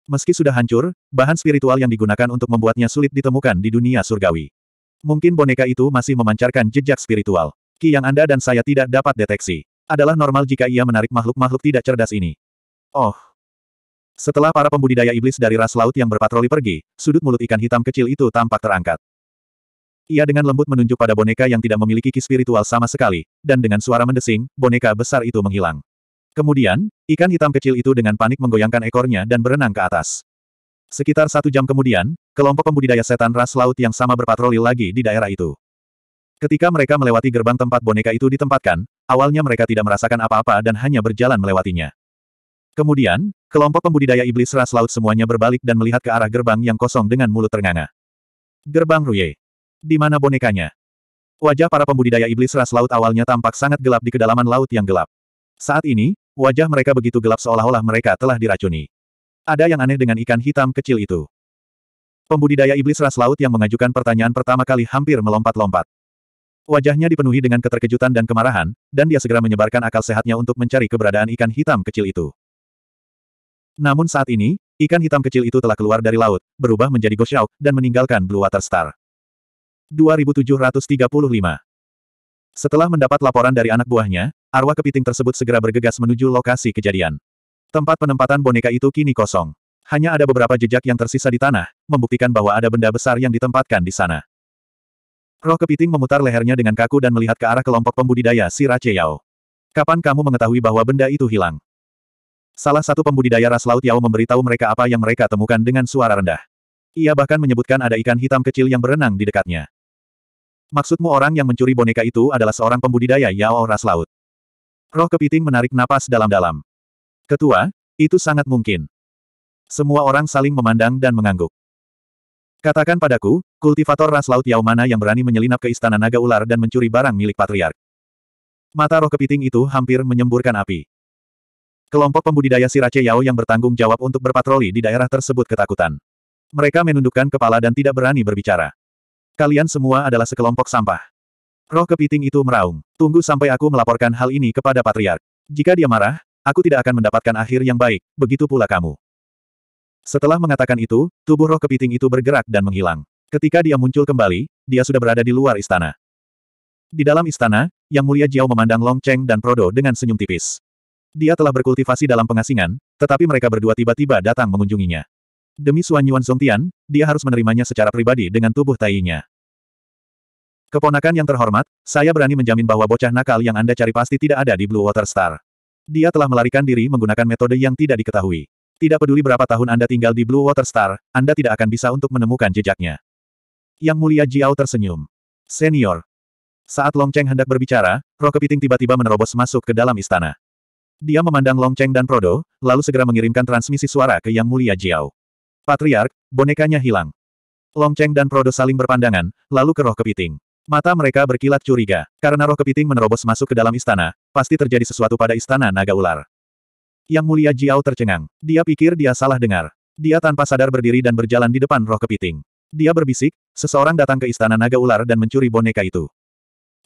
Meski sudah hancur, bahan spiritual yang digunakan untuk membuatnya sulit ditemukan di dunia surgawi. Mungkin boneka itu masih memancarkan jejak spiritual. Ki yang Anda dan saya tidak dapat deteksi. Adalah normal jika ia menarik makhluk-makhluk tidak cerdas ini. Oh, setelah para pembudidaya iblis dari ras laut yang berpatroli pergi, sudut mulut ikan hitam kecil itu tampak terangkat. Ia dengan lembut menunjuk pada boneka yang tidak memiliki ki spiritual sama sekali, dan dengan suara mendesing, boneka besar itu menghilang. Kemudian, ikan hitam kecil itu dengan panik menggoyangkan ekornya dan berenang ke atas. Sekitar satu jam kemudian, kelompok pembudidaya setan ras laut yang sama berpatroli lagi di daerah itu. Ketika mereka melewati gerbang tempat boneka itu ditempatkan, awalnya mereka tidak merasakan apa-apa dan hanya berjalan melewatinya. Kemudian, kelompok pembudidaya iblis ras laut semuanya berbalik dan melihat ke arah gerbang yang kosong dengan mulut ternganga. Gerbang Ruye. Di mana bonekanya? Wajah para pembudidaya iblis ras laut awalnya tampak sangat gelap di kedalaman laut yang gelap. Saat ini, wajah mereka begitu gelap seolah-olah mereka telah diracuni. Ada yang aneh dengan ikan hitam kecil itu. Pembudidaya iblis ras laut yang mengajukan pertanyaan pertama kali hampir melompat-lompat. Wajahnya dipenuhi dengan keterkejutan dan kemarahan, dan dia segera menyebarkan akal sehatnya untuk mencari keberadaan ikan hitam kecil itu. Namun saat ini, ikan hitam kecil itu telah keluar dari laut, berubah menjadi Goshauk, dan meninggalkan Blue Water Star. 2735 Setelah mendapat laporan dari anak buahnya, arwah kepiting tersebut segera bergegas menuju lokasi kejadian. Tempat penempatan boneka itu kini kosong. Hanya ada beberapa jejak yang tersisa di tanah, membuktikan bahwa ada benda besar yang ditempatkan di sana. Roh kepiting memutar lehernya dengan kaku dan melihat ke arah kelompok pembudidaya si Raceyao. Kapan kamu mengetahui bahwa benda itu hilang? Salah satu pembudidaya ras laut Yao memberitahu mereka apa yang mereka temukan dengan suara rendah. Ia bahkan menyebutkan ada ikan hitam kecil yang berenang di dekatnya. Maksudmu orang yang mencuri boneka itu adalah seorang pembudidaya Yao ras laut? Roh kepiting menarik napas dalam-dalam. Ketua, itu sangat mungkin. Semua orang saling memandang dan mengangguk. Katakan padaku, kultivator ras laut Yao mana yang berani menyelinap ke istana naga ular dan mencuri barang milik patriark? Mata roh kepiting itu hampir menyemburkan api. Kelompok pembudidaya Sirace Yao yang bertanggung jawab untuk berpatroli di daerah tersebut ketakutan. Mereka menundukkan kepala dan tidak berani berbicara. Kalian semua adalah sekelompok sampah. Roh kepiting itu meraung. Tunggu sampai aku melaporkan hal ini kepada Patriark. Jika dia marah, aku tidak akan mendapatkan akhir yang baik, begitu pula kamu. Setelah mengatakan itu, tubuh roh kepiting itu bergerak dan menghilang. Ketika dia muncul kembali, dia sudah berada di luar istana. Di dalam istana, Yang Mulia Jiao memandang Long Cheng dan Prodo dengan senyum tipis. Dia telah berkultivasi dalam pengasingan, tetapi mereka berdua tiba-tiba datang mengunjunginya. Demi Suan Yuan Songtian, dia harus menerimanya secara pribadi dengan tubuh tayinya. Keponakan yang terhormat, saya berani menjamin bahwa bocah nakal yang Anda cari pasti tidak ada di Blue Water Star. Dia telah melarikan diri menggunakan metode yang tidak diketahui. Tidak peduli berapa tahun Anda tinggal di Blue Water Star, Anda tidak akan bisa untuk menemukan jejaknya. Yang mulia Jiao tersenyum. Senior. Saat Long Cheng hendak berbicara, roh kepiting tiba-tiba menerobos masuk ke dalam istana. Dia memandang Long Cheng dan Prodo, lalu segera mengirimkan transmisi suara ke Yang Mulia Jiao. Patriark, bonekanya hilang. Long Cheng dan Prodo saling berpandangan, lalu ke roh kepiting. Mata mereka berkilat curiga, karena roh kepiting menerobos masuk ke dalam istana, pasti terjadi sesuatu pada istana naga ular. Yang Mulia Jiao tercengang. Dia pikir dia salah dengar. Dia tanpa sadar berdiri dan berjalan di depan roh kepiting. Dia berbisik, seseorang datang ke istana naga ular dan mencuri boneka itu.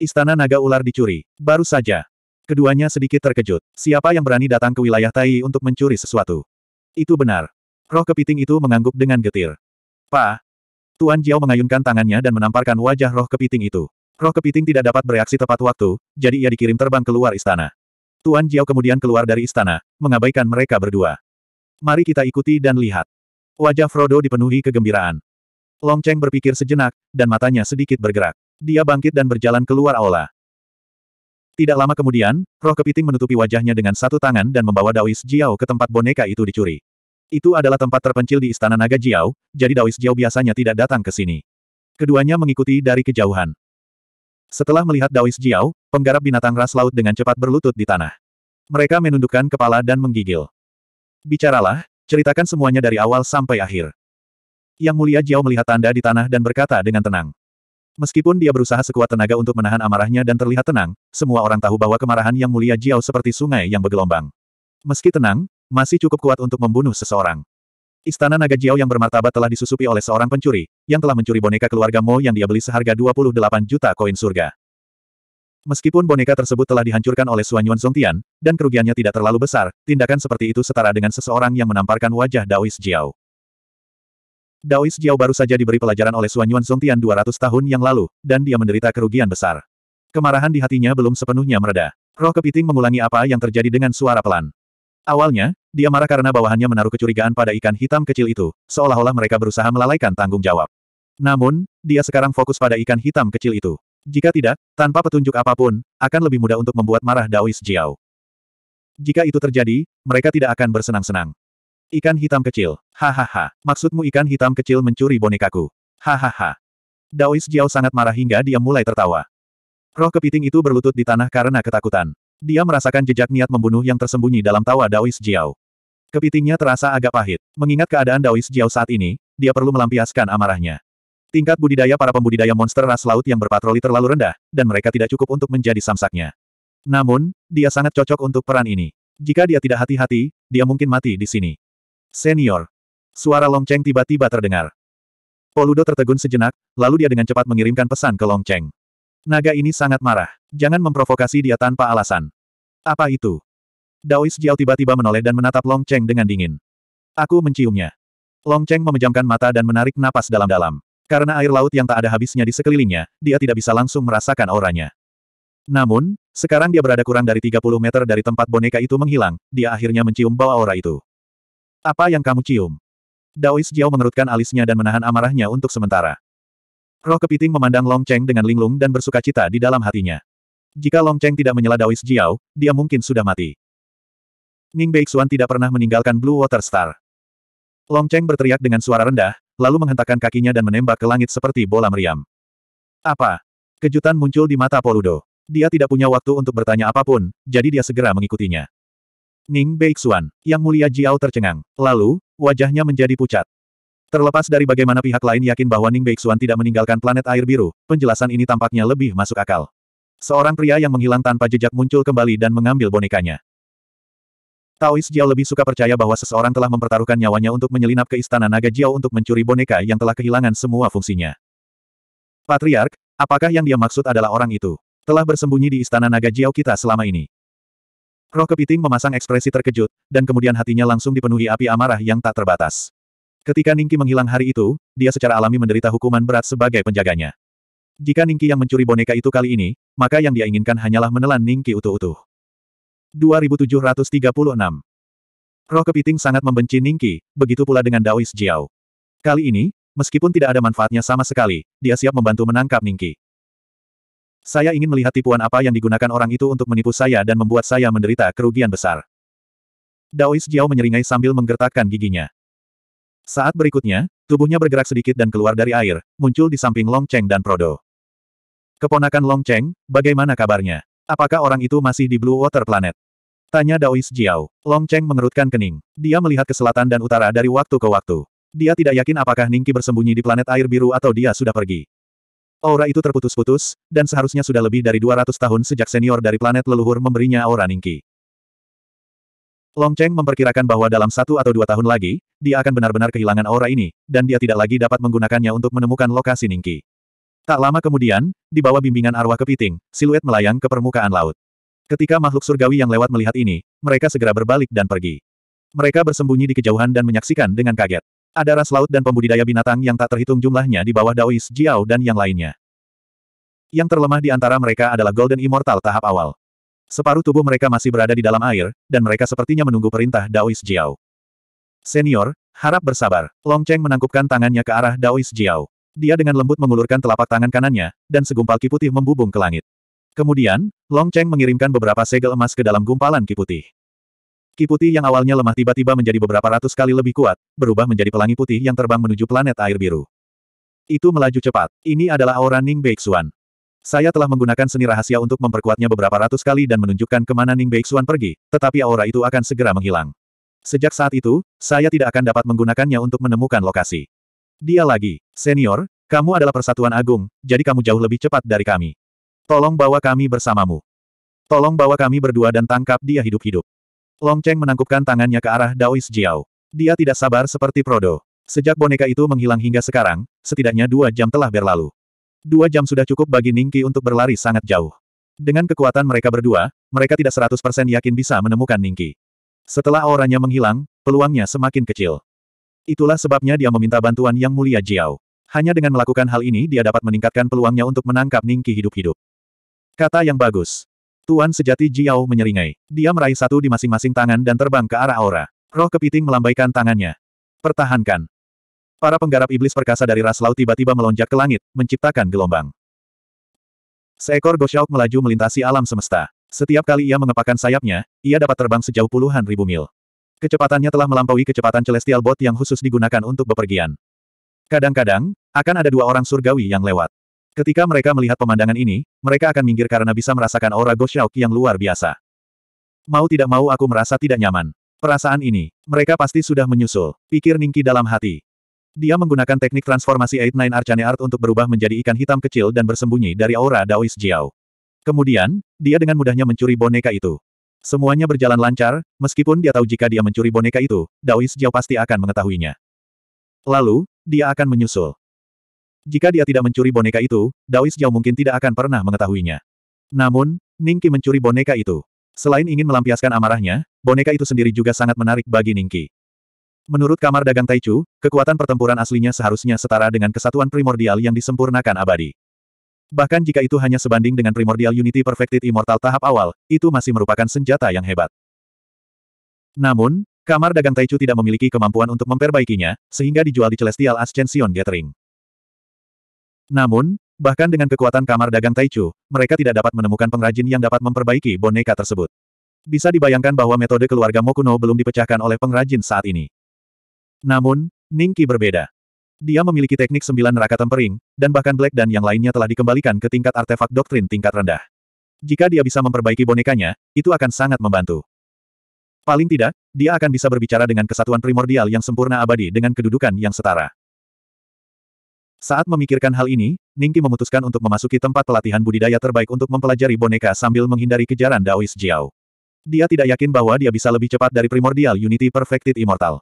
Istana naga ular dicuri. Baru saja, Keduanya sedikit terkejut. Siapa yang berani datang ke wilayah Tai untuk mencuri sesuatu? Itu benar. Roh kepiting itu mengangguk dengan getir. Pa! Tuan Jiao mengayunkan tangannya dan menamparkan wajah roh kepiting itu. Roh kepiting tidak dapat bereaksi tepat waktu, jadi ia dikirim terbang keluar istana. Tuan Jiao kemudian keluar dari istana, mengabaikan mereka berdua. Mari kita ikuti dan lihat. Wajah Frodo dipenuhi kegembiraan. Long Cheng berpikir sejenak, dan matanya sedikit bergerak. Dia bangkit dan berjalan keluar aula. Tidak lama kemudian, roh kepiting menutupi wajahnya dengan satu tangan dan membawa Daois Jiao ke tempat boneka itu dicuri. Itu adalah tempat terpencil di Istana Naga Jiao, jadi Daois Jiao biasanya tidak datang ke sini. Keduanya mengikuti dari kejauhan. Setelah melihat Daois Jiao, penggarap binatang ras laut dengan cepat berlutut di tanah. Mereka menundukkan kepala dan menggigil. Bicaralah, ceritakan semuanya dari awal sampai akhir. Yang Mulia Jiao melihat tanda di tanah dan berkata dengan tenang. Meskipun dia berusaha sekuat tenaga untuk menahan amarahnya dan terlihat tenang, semua orang tahu bahwa kemarahan yang mulia Jiao seperti sungai yang bergelombang. Meski tenang, masih cukup kuat untuk membunuh seseorang. Istana Naga Jiao yang bermartabat telah disusupi oleh seorang pencuri, yang telah mencuri boneka keluarga Mo yang dia beli seharga 28 juta koin surga. Meskipun boneka tersebut telah dihancurkan oleh Suan Yuan Zongtian, dan kerugiannya tidak terlalu besar, tindakan seperti itu setara dengan seseorang yang menamparkan wajah Daois Jiao. Daois Jiao baru saja diberi pelajaran oleh Suanyuan Yuan Songtian 200 tahun yang lalu, dan dia menderita kerugian besar. Kemarahan di hatinya belum sepenuhnya mereda. Roh kepiting mengulangi apa yang terjadi dengan suara pelan. Awalnya, dia marah karena bawahannya menaruh kecurigaan pada ikan hitam kecil itu, seolah-olah mereka berusaha melalaikan tanggung jawab. Namun, dia sekarang fokus pada ikan hitam kecil itu. Jika tidak, tanpa petunjuk apapun, akan lebih mudah untuk membuat marah Daois Jiao. Jika itu terjadi, mereka tidak akan bersenang-senang. Ikan hitam kecil. Hahaha. Maksudmu ikan hitam kecil mencuri bonekaku? Hahaha. Daois Jiao sangat marah hingga dia mulai tertawa. Roh kepiting itu berlutut di tanah karena ketakutan. Dia merasakan jejak niat membunuh yang tersembunyi dalam tawa Daois Jiao. Kepitingnya terasa agak pahit. Mengingat keadaan Daois Jiao saat ini, dia perlu melampiaskan amarahnya. Tingkat budidaya para pembudidaya monster ras laut yang berpatroli terlalu rendah, dan mereka tidak cukup untuk menjadi samsaknya. Namun, dia sangat cocok untuk peran ini. Jika dia tidak hati-hati, dia mungkin mati di sini. Senior. Suara Long tiba-tiba terdengar. Poludo tertegun sejenak, lalu dia dengan cepat mengirimkan pesan ke Long Naga ini sangat marah. Jangan memprovokasi dia tanpa alasan. Apa itu? Daois Jiao tiba-tiba menoleh dan menatap Long dengan dingin. Aku menciumnya. Long memejamkan mata dan menarik napas dalam-dalam. Karena air laut yang tak ada habisnya di sekelilingnya, dia tidak bisa langsung merasakan auranya. Namun, sekarang dia berada kurang dari 30 meter dari tempat boneka itu menghilang, dia akhirnya mencium bau aura itu. Apa yang kamu cium? Daois Jiao mengerutkan alisnya dan menahan amarahnya untuk sementara. Roh kepiting memandang Long Cheng dengan linglung dan bersuka cita di dalam hatinya. Jika Long Cheng tidak menyela Daois Jiao, dia mungkin sudah mati. Ning Beixuan tidak pernah meninggalkan Blue Water Star. Long Cheng berteriak dengan suara rendah, lalu menghentakkan kakinya dan menembak ke langit seperti bola meriam. Apa? Kejutan muncul di mata Poludo. Dia tidak punya waktu untuk bertanya apapun, jadi dia segera mengikutinya. Ning Beixuan, Yang Mulia Jiao tercengang. Lalu, wajahnya menjadi pucat. Terlepas dari bagaimana pihak lain yakin bahwa Ning Beixuan tidak meninggalkan planet air biru, penjelasan ini tampaknya lebih masuk akal. Seorang pria yang menghilang tanpa jejak muncul kembali dan mengambil bonekanya. Taois Jiao lebih suka percaya bahwa seseorang telah mempertaruhkan nyawanya untuk menyelinap ke istana naga Jiao untuk mencuri boneka yang telah kehilangan semua fungsinya. Patriark, apakah yang dia maksud adalah orang itu? Telah bersembunyi di istana naga Jiao kita selama ini. Roh kepiting memasang ekspresi terkejut, dan kemudian hatinya langsung dipenuhi api amarah yang tak terbatas. Ketika Ningki menghilang hari itu, dia secara alami menderita hukuman berat sebagai penjaganya. Jika Ningki yang mencuri boneka itu kali ini, maka yang dia inginkan hanyalah menelan Ningki utuh-utuh. 2736 Roh kepiting sangat membenci Ningki, begitu pula dengan Daois Jiao. Kali ini, meskipun tidak ada manfaatnya sama sekali, dia siap membantu menangkap Ningki. Saya ingin melihat tipuan apa yang digunakan orang itu untuk menipu saya dan membuat saya menderita kerugian besar. Daois Jiao menyeringai sambil menggertakkan giginya. Saat berikutnya, tubuhnya bergerak sedikit dan keluar dari air, muncul di samping Long Cheng dan Prodo. Keponakan Long Cheng, bagaimana kabarnya? Apakah orang itu masih di Blue Water Planet? Tanya Daois Jiao. Long Cheng mengerutkan kening. Dia melihat ke selatan dan utara dari waktu ke waktu. Dia tidak yakin apakah Ningki bersembunyi di planet air biru atau dia sudah pergi. Aura itu terputus-putus, dan seharusnya sudah lebih dari 200 tahun sejak senior dari planet leluhur memberinya aura Ningki. Long Cheng memperkirakan bahwa dalam satu atau dua tahun lagi, dia akan benar-benar kehilangan aura ini, dan dia tidak lagi dapat menggunakannya untuk menemukan lokasi Ningki. Tak lama kemudian, di bawah bimbingan arwah kepiting, siluet melayang ke permukaan laut. Ketika makhluk surgawi yang lewat melihat ini, mereka segera berbalik dan pergi. Mereka bersembunyi di kejauhan dan menyaksikan dengan kaget. Ada ras laut dan pembudidaya binatang yang tak terhitung jumlahnya di bawah Daois Jiao dan yang lainnya. Yang terlemah di antara mereka adalah Golden Immortal tahap awal. Separuh tubuh mereka masih berada di dalam air, dan mereka sepertinya menunggu perintah Daois Jiao. Senior, harap bersabar. Long Cheng menangkupkan tangannya ke arah Daois Jiao. Dia dengan lembut mengulurkan telapak tangan kanannya, dan segumpal ki putih membubung ke langit. Kemudian, Long Cheng mengirimkan beberapa segel emas ke dalam gumpalan ki Ki putih yang awalnya lemah tiba-tiba menjadi beberapa ratus kali lebih kuat, berubah menjadi pelangi putih yang terbang menuju planet air biru. Itu melaju cepat. Ini adalah aura Ning Beixuan. Saya telah menggunakan seni rahasia untuk memperkuatnya beberapa ratus kali dan menunjukkan kemana Ning Beixuan pergi, tetapi aura itu akan segera menghilang. Sejak saat itu, saya tidak akan dapat menggunakannya untuk menemukan lokasi. Dia lagi, senior, kamu adalah persatuan agung, jadi kamu jauh lebih cepat dari kami. Tolong bawa kami bersamamu. Tolong bawa kami berdua dan tangkap dia hidup-hidup. Long Cheng menangkupkan tangannya ke arah Daois Jiao. Dia tidak sabar seperti Prodo. Sejak boneka itu menghilang hingga sekarang, setidaknya dua jam telah berlalu. Dua jam sudah cukup bagi Ningki untuk berlari sangat jauh. Dengan kekuatan mereka berdua, mereka tidak 100% yakin bisa menemukan Ningki. Setelah auranya menghilang, peluangnya semakin kecil. Itulah sebabnya dia meminta bantuan Yang Mulia Jiao. Hanya dengan melakukan hal ini dia dapat meningkatkan peluangnya untuk menangkap Ningki hidup-hidup. Kata yang bagus. Tuan sejati Jiao menyeringai. Dia meraih satu di masing-masing tangan dan terbang ke arah aura. Roh kepiting melambaikan tangannya. Pertahankan. Para penggarap iblis perkasa dari ras laut tiba-tiba melonjak ke langit, menciptakan gelombang. Seekor Goshawk melaju melintasi alam semesta. Setiap kali ia mengepakkan sayapnya, ia dapat terbang sejauh puluhan ribu mil. Kecepatannya telah melampaui kecepatan celestial bot yang khusus digunakan untuk bepergian. Kadang-kadang, akan ada dua orang surgawi yang lewat. Ketika mereka melihat pemandangan ini, mereka akan minggir karena bisa merasakan aura Go Xiaoqi yang luar biasa. Mau tidak mau aku merasa tidak nyaman. Perasaan ini, mereka pasti sudah menyusul, pikir Ningki dalam hati. Dia menggunakan teknik transformasi Eight Nine Arcane Art untuk berubah menjadi ikan hitam kecil dan bersembunyi dari aura Daois Jiao. Kemudian, dia dengan mudahnya mencuri boneka itu. Semuanya berjalan lancar, meskipun dia tahu jika dia mencuri boneka itu, Daois Jiao pasti akan mengetahuinya. Lalu, dia akan menyusul. Jika dia tidak mencuri boneka itu, Daois Jiao mungkin tidak akan pernah mengetahuinya. Namun, Ningki mencuri boneka itu. Selain ingin melampiaskan amarahnya, boneka itu sendiri juga sangat menarik bagi Ningki. Menurut kamar dagang Taichu, kekuatan pertempuran aslinya seharusnya setara dengan kesatuan primordial yang disempurnakan abadi. Bahkan jika itu hanya sebanding dengan primordial unity perfected immortal tahap awal, itu masih merupakan senjata yang hebat. Namun, kamar dagang Taichu tidak memiliki kemampuan untuk memperbaikinya, sehingga dijual di Celestial Ascension Gathering. Namun, bahkan dengan kekuatan kamar dagang Taichu, mereka tidak dapat menemukan pengrajin yang dapat memperbaiki boneka tersebut. Bisa dibayangkan bahwa metode keluarga Mokuno belum dipecahkan oleh pengrajin saat ini. Namun, Ningki berbeda. Dia memiliki teknik sembilan neraka tempering, dan bahkan Black dan yang lainnya telah dikembalikan ke tingkat artefak doktrin tingkat rendah. Jika dia bisa memperbaiki bonekanya, itu akan sangat membantu. Paling tidak, dia akan bisa berbicara dengan kesatuan primordial yang sempurna abadi dengan kedudukan yang setara. Saat memikirkan hal ini, Ningki memutuskan untuk memasuki tempat pelatihan budidaya terbaik untuk mempelajari boneka sambil menghindari kejaran Daois Jiao. Dia tidak yakin bahwa dia bisa lebih cepat dari primordial Unity Perfected Immortal.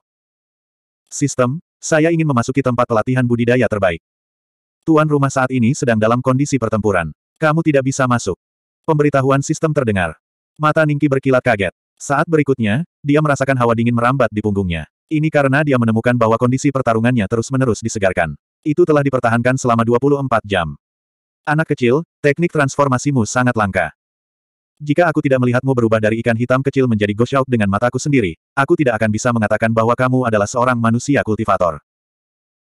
Sistem, saya ingin memasuki tempat pelatihan budidaya terbaik. Tuan rumah saat ini sedang dalam kondisi pertempuran. Kamu tidak bisa masuk. Pemberitahuan sistem terdengar. Mata Ningki berkilat kaget. Saat berikutnya, dia merasakan hawa dingin merambat di punggungnya. Ini karena dia menemukan bahwa kondisi pertarungannya terus-menerus disegarkan. Itu telah dipertahankan selama 24 jam. Anak kecil, teknik transformasimu sangat langka. Jika aku tidak melihatmu berubah dari ikan hitam kecil menjadi Goshauk dengan mataku sendiri, aku tidak akan bisa mengatakan bahwa kamu adalah seorang manusia kultivator.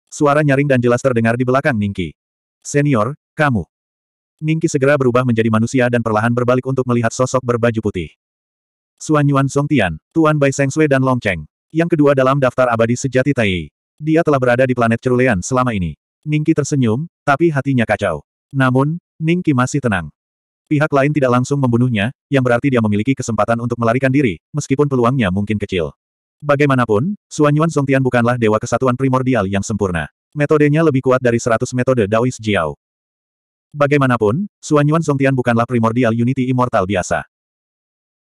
Suara nyaring dan jelas terdengar di belakang Ningki. Senior, kamu. Ningki segera berubah menjadi manusia dan perlahan berbalik untuk melihat sosok berbaju putih. Suan Yuan Songtian, Tuan Bai Sui dan Long Cheng yang kedua dalam daftar abadi sejati Tai. Dia telah berada di planet cerulean selama ini. Ningki tersenyum, tapi hatinya kacau. Namun, Ningki masih tenang. Pihak lain tidak langsung membunuhnya, yang berarti dia memiliki kesempatan untuk melarikan diri, meskipun peluangnya mungkin kecil. Bagaimanapun, Suanyuan Songtian bukanlah dewa kesatuan primordial yang sempurna. Metodenya lebih kuat dari 100 metode Daoist Jiao. Bagaimanapun, Suanyuan Songtian bukanlah primordial unity immortal biasa.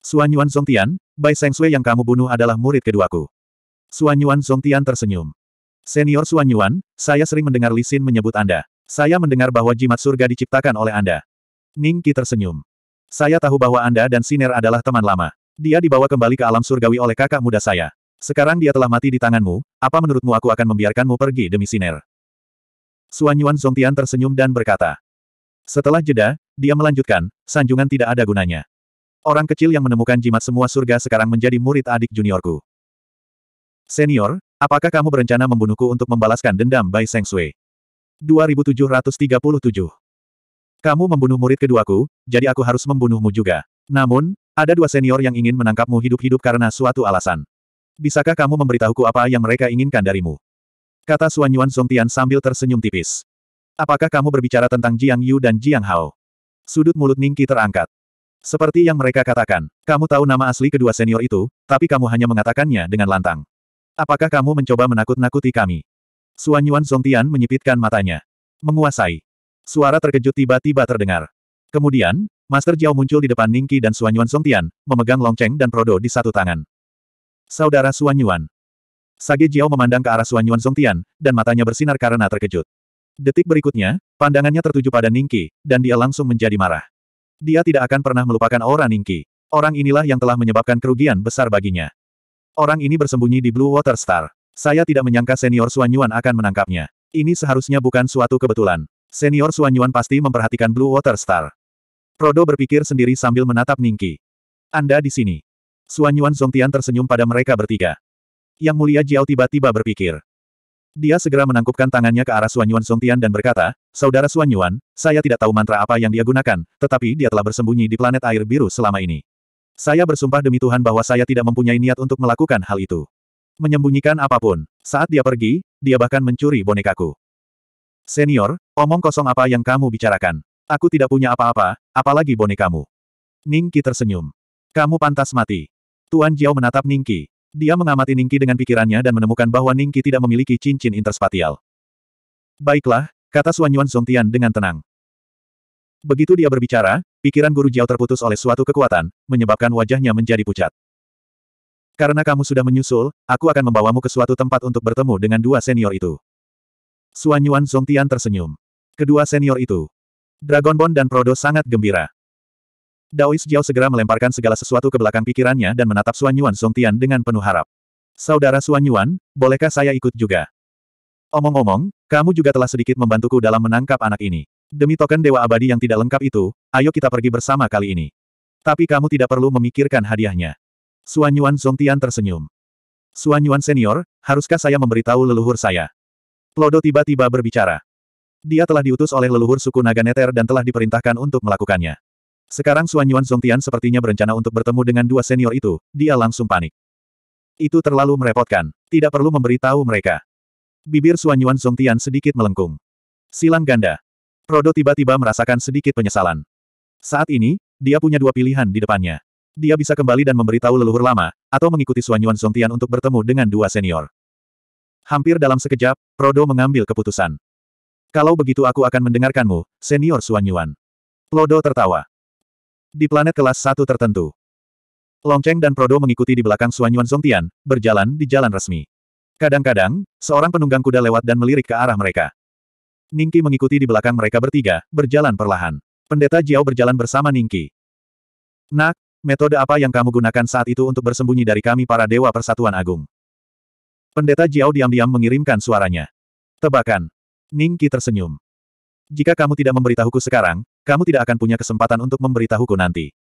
Suan Yuan Zongtian, Bai Seng Sui yang kamu bunuh adalah murid keduaku. Suan Yuan Zongtian tersenyum. Senior Suan Yuan, saya sering mendengar Li Xin menyebut Anda. Saya mendengar bahwa jimat surga diciptakan oleh Anda. Ning Qi tersenyum. Saya tahu bahwa Anda dan Siner adalah teman lama. Dia dibawa kembali ke alam surgawi oleh kakak muda saya. Sekarang dia telah mati di tanganmu, apa menurutmu aku akan membiarkanmu pergi demi Siner? Suan Yuan Zongtian tersenyum dan berkata. Setelah jeda, dia melanjutkan, sanjungan tidak ada gunanya. Orang kecil yang menemukan jimat semua surga sekarang menjadi murid adik juniorku. Senior, apakah kamu berencana membunuhku untuk membalaskan dendam Bai Seng Sui? 2737 Kamu membunuh murid keduaku, jadi aku harus membunuhmu juga. Namun, ada dua senior yang ingin menangkapmu hidup-hidup karena suatu alasan. Bisakah kamu memberitahuku apa yang mereka inginkan darimu? Kata Suan Yuan Zongtian sambil tersenyum tipis. Apakah kamu berbicara tentang Jiang Yu dan Jiang Hao? Sudut mulut Ningki terangkat. Seperti yang mereka katakan, kamu tahu nama asli kedua senior itu, tapi kamu hanya mengatakannya dengan lantang. Apakah kamu mencoba menakut-nakuti kami? Suan Yuan Songtian menyipitkan matanya. Menguasai. Suara terkejut tiba-tiba terdengar. Kemudian, Master Jiao muncul di depan Ningki dan Suan Yuan Songtian, memegang Longcheng dan prodo di satu tangan. Saudara Suan Yuan. Sage Jiao memandang ke arah Suan Yuan Songtian, dan matanya bersinar karena terkejut. Detik berikutnya, pandangannya tertuju pada Ningki, dan dia langsung menjadi marah. Dia tidak akan pernah melupakan aura Ningki. Orang inilah yang telah menyebabkan kerugian besar baginya. Orang ini bersembunyi di Blue Water Star. Saya tidak menyangka senior Suanyuan Yuan akan menangkapnya. Ini seharusnya bukan suatu kebetulan. Senior Suanyuan Yuan pasti memperhatikan Blue Water Star. Prodo berpikir sendiri sambil menatap Ningki. Anda di sini. Suanyuan Yuan Zongtian tersenyum pada mereka bertiga. Yang mulia Jiao tiba-tiba berpikir. Dia segera menangkupkan tangannya ke arah Suan Yuan Songtian dan berkata, Saudara Suan Yuan, saya tidak tahu mantra apa yang dia gunakan, tetapi dia telah bersembunyi di planet air biru selama ini. Saya bersumpah demi Tuhan bahwa saya tidak mempunyai niat untuk melakukan hal itu. Menyembunyikan apapun. Saat dia pergi, dia bahkan mencuri bonekaku. Senior, omong kosong apa yang kamu bicarakan? Aku tidak punya apa-apa, apalagi bonekamu. Ningki tersenyum. Kamu pantas mati. Tuan Jiao menatap Ningki. Dia mengamati Ningki dengan pikirannya dan menemukan bahwa Ningki tidak memiliki cincin interspatial. Baiklah, kata Suan Yuan Zongtian dengan tenang. Begitu dia berbicara, pikiran Guru Jiao terputus oleh suatu kekuatan, menyebabkan wajahnya menjadi pucat. Karena kamu sudah menyusul, aku akan membawamu ke suatu tempat untuk bertemu dengan dua senior itu. Suan Yuan Zongtian tersenyum. Kedua senior itu. Dragon dan Prodo sangat gembira. Daois Jiao segera melemparkan segala sesuatu ke belakang pikirannya dan menatap Suan Yuan Tian dengan penuh harap. Saudara Suan Yuan, bolehkah saya ikut juga? Omong-omong, kamu juga telah sedikit membantuku dalam menangkap anak ini. Demi token Dewa Abadi yang tidak lengkap itu, ayo kita pergi bersama kali ini. Tapi kamu tidak perlu memikirkan hadiahnya. Suan Yuan Tian tersenyum. Suan Yuan senior, haruskah saya memberitahu leluhur saya? Plodo tiba-tiba berbicara. Dia telah diutus oleh leluhur suku Naga Neter dan telah diperintahkan untuk melakukannya. Sekarang Xuan Yuan Zongtian sepertinya berencana untuk bertemu dengan dua senior itu, dia langsung panik. Itu terlalu merepotkan, tidak perlu memberitahu mereka. Bibir Xuan Yuan Zongtian sedikit melengkung. Silang ganda. Prodo tiba-tiba merasakan sedikit penyesalan. Saat ini, dia punya dua pilihan di depannya. Dia bisa kembali dan memberitahu leluhur lama, atau mengikuti Xuan Yuan Zongtian untuk bertemu dengan dua senior. Hampir dalam sekejap, Prodo mengambil keputusan. Kalau begitu aku akan mendengarkanmu, senior Xuan Yuan. Prodo tertawa di planet kelas satu tertentu. Longcheng dan Prodo mengikuti di belakang Suanyuan Tian, berjalan di jalan resmi. Kadang-kadang, seorang penunggang kuda lewat dan melirik ke arah mereka. Ningki mengikuti di belakang mereka bertiga, berjalan perlahan. Pendeta Jiao berjalan bersama Ningki. Nak, metode apa yang kamu gunakan saat itu untuk bersembunyi dari kami para Dewa Persatuan Agung? Pendeta Jiao diam-diam mengirimkan suaranya. Tebakan. Ningki tersenyum. Jika kamu tidak memberitahuku sekarang, kamu tidak akan punya kesempatan untuk memberitahuku nanti.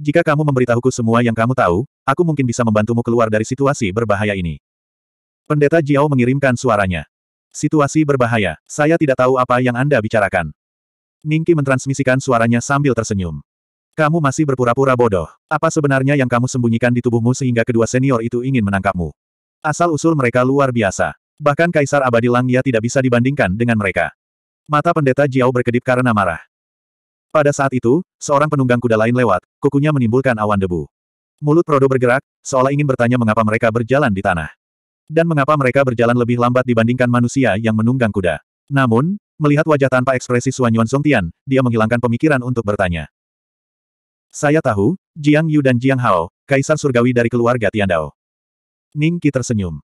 Jika kamu memberitahuku semua yang kamu tahu, aku mungkin bisa membantumu keluar dari situasi berbahaya ini. Pendeta Jiao mengirimkan suaranya. Situasi berbahaya, saya tidak tahu apa yang Anda bicarakan. Ningki mentransmisikan suaranya sambil tersenyum. Kamu masih berpura-pura bodoh. Apa sebenarnya yang kamu sembunyikan di tubuhmu sehingga kedua senior itu ingin menangkapmu? Asal-usul mereka luar biasa. Bahkan Kaisar Abadi Langya tidak bisa dibandingkan dengan mereka. Mata pendeta Jiao berkedip karena marah. Pada saat itu, seorang penunggang kuda lain lewat, kukunya menimbulkan awan debu. Mulut Prodo bergerak, seolah ingin bertanya mengapa mereka berjalan di tanah. Dan mengapa mereka berjalan lebih lambat dibandingkan manusia yang menunggang kuda. Namun, melihat wajah tanpa ekspresi Suan Yuan Song Tian, dia menghilangkan pemikiran untuk bertanya. Saya tahu, Jiang Yu dan Jiang Hao, kaisar surgawi dari keluarga Tiandao. Ning Qi tersenyum.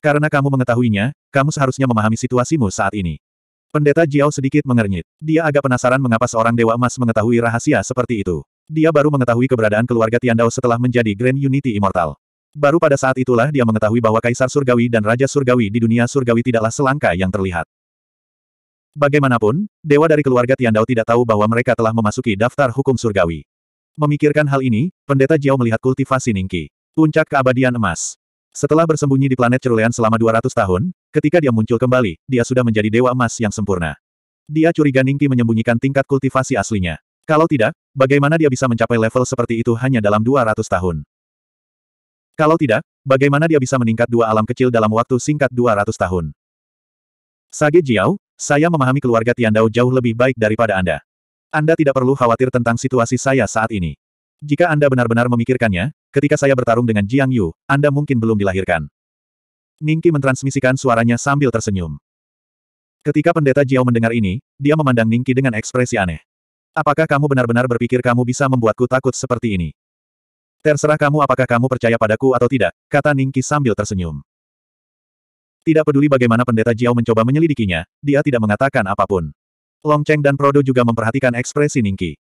Karena kamu mengetahuinya, kamu seharusnya memahami situasimu saat ini. Pendeta Jiao sedikit mengernyit. Dia agak penasaran mengapa seorang Dewa Emas mengetahui rahasia seperti itu. Dia baru mengetahui keberadaan keluarga Tiandao setelah menjadi Grand Unity Immortal. Baru pada saat itulah dia mengetahui bahwa Kaisar Surgawi dan Raja Surgawi di dunia Surgawi tidaklah selangkah yang terlihat. Bagaimanapun, dewa dari keluarga Tiandao tidak tahu bahwa mereka telah memasuki daftar hukum Surgawi. Memikirkan hal ini, pendeta Jiao melihat kultivasi Ningki. Puncak keabadian emas. Setelah bersembunyi di planet cerulean selama 200 tahun, Ketika dia muncul kembali, dia sudah menjadi dewa emas yang sempurna. Dia curiga Ningki menyembunyikan tingkat kultivasi aslinya. Kalau tidak, bagaimana dia bisa mencapai level seperti itu hanya dalam 200 tahun? Kalau tidak, bagaimana dia bisa meningkat dua alam kecil dalam waktu singkat 200 tahun? Sage Jiao, saya memahami keluarga Tiandao jauh lebih baik daripada Anda. Anda tidak perlu khawatir tentang situasi saya saat ini. Jika Anda benar-benar memikirkannya, ketika saya bertarung dengan Jiang Yu, Anda mungkin belum dilahirkan. Ningki mentransmisikan suaranya sambil tersenyum. Ketika pendeta Jiao mendengar ini, dia memandang Ningki dengan ekspresi aneh. Apakah kamu benar-benar berpikir kamu bisa membuatku takut seperti ini? Terserah kamu apakah kamu percaya padaku atau tidak, kata Ningki sambil tersenyum. Tidak peduli bagaimana pendeta Jiao mencoba menyelidikinya, dia tidak mengatakan apapun. Long Cheng dan Prodo juga memperhatikan ekspresi Ningki.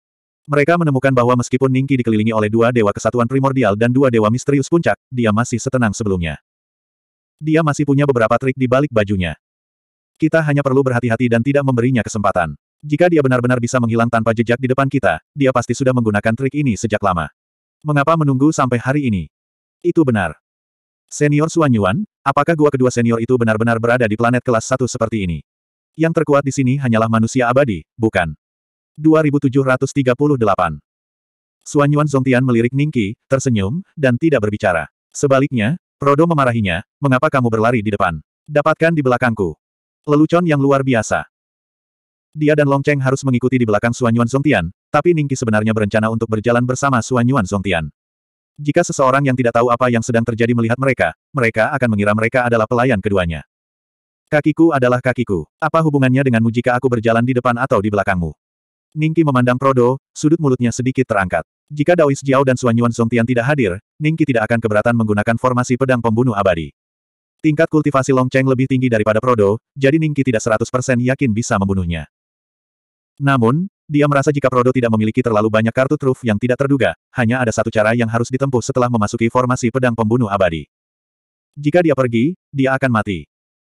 Mereka menemukan bahwa meskipun Ningki dikelilingi oleh dua dewa kesatuan primordial dan dua dewa misterius puncak, dia masih setenang sebelumnya dia masih punya beberapa trik di balik bajunya. Kita hanya perlu berhati-hati dan tidak memberinya kesempatan. Jika dia benar-benar bisa menghilang tanpa jejak di depan kita, dia pasti sudah menggunakan trik ini sejak lama. Mengapa menunggu sampai hari ini? Itu benar. Senior Suan Yuan, apakah gua kedua senior itu benar-benar berada di planet kelas satu seperti ini? Yang terkuat di sini hanyalah manusia abadi, bukan? 2738 Suan Yuan Zongtian melirik Ningqi, tersenyum, dan tidak berbicara. Sebaliknya, Rodo memarahinya, mengapa kamu berlari di depan? Dapatkan di belakangku. Lelucon yang luar biasa. Dia dan Long Cheng harus mengikuti di belakang Suan Suanyuan Tian, tapi Ningki sebenarnya berencana untuk berjalan bersama Suan Suanyuan Tian. Jika seseorang yang tidak tahu apa yang sedang terjadi melihat mereka, mereka akan mengira mereka adalah pelayan keduanya. Kakiku adalah kakiku. Apa hubungannya denganmu jika aku berjalan di depan atau di belakangmu? Ningki memandang Prodo, sudut mulutnya sedikit terangkat. Jika Daois Jiao dan Suanyuan Yuan Zongtian tidak hadir, Ningki tidak akan keberatan menggunakan formasi pedang pembunuh abadi. Tingkat kultivasi Longcheng lebih tinggi daripada Prodo, jadi Ningki tidak 100% yakin bisa membunuhnya. Namun, dia merasa jika Prodo tidak memiliki terlalu banyak kartu truf yang tidak terduga, hanya ada satu cara yang harus ditempuh setelah memasuki formasi pedang pembunuh abadi. Jika dia pergi, dia akan mati.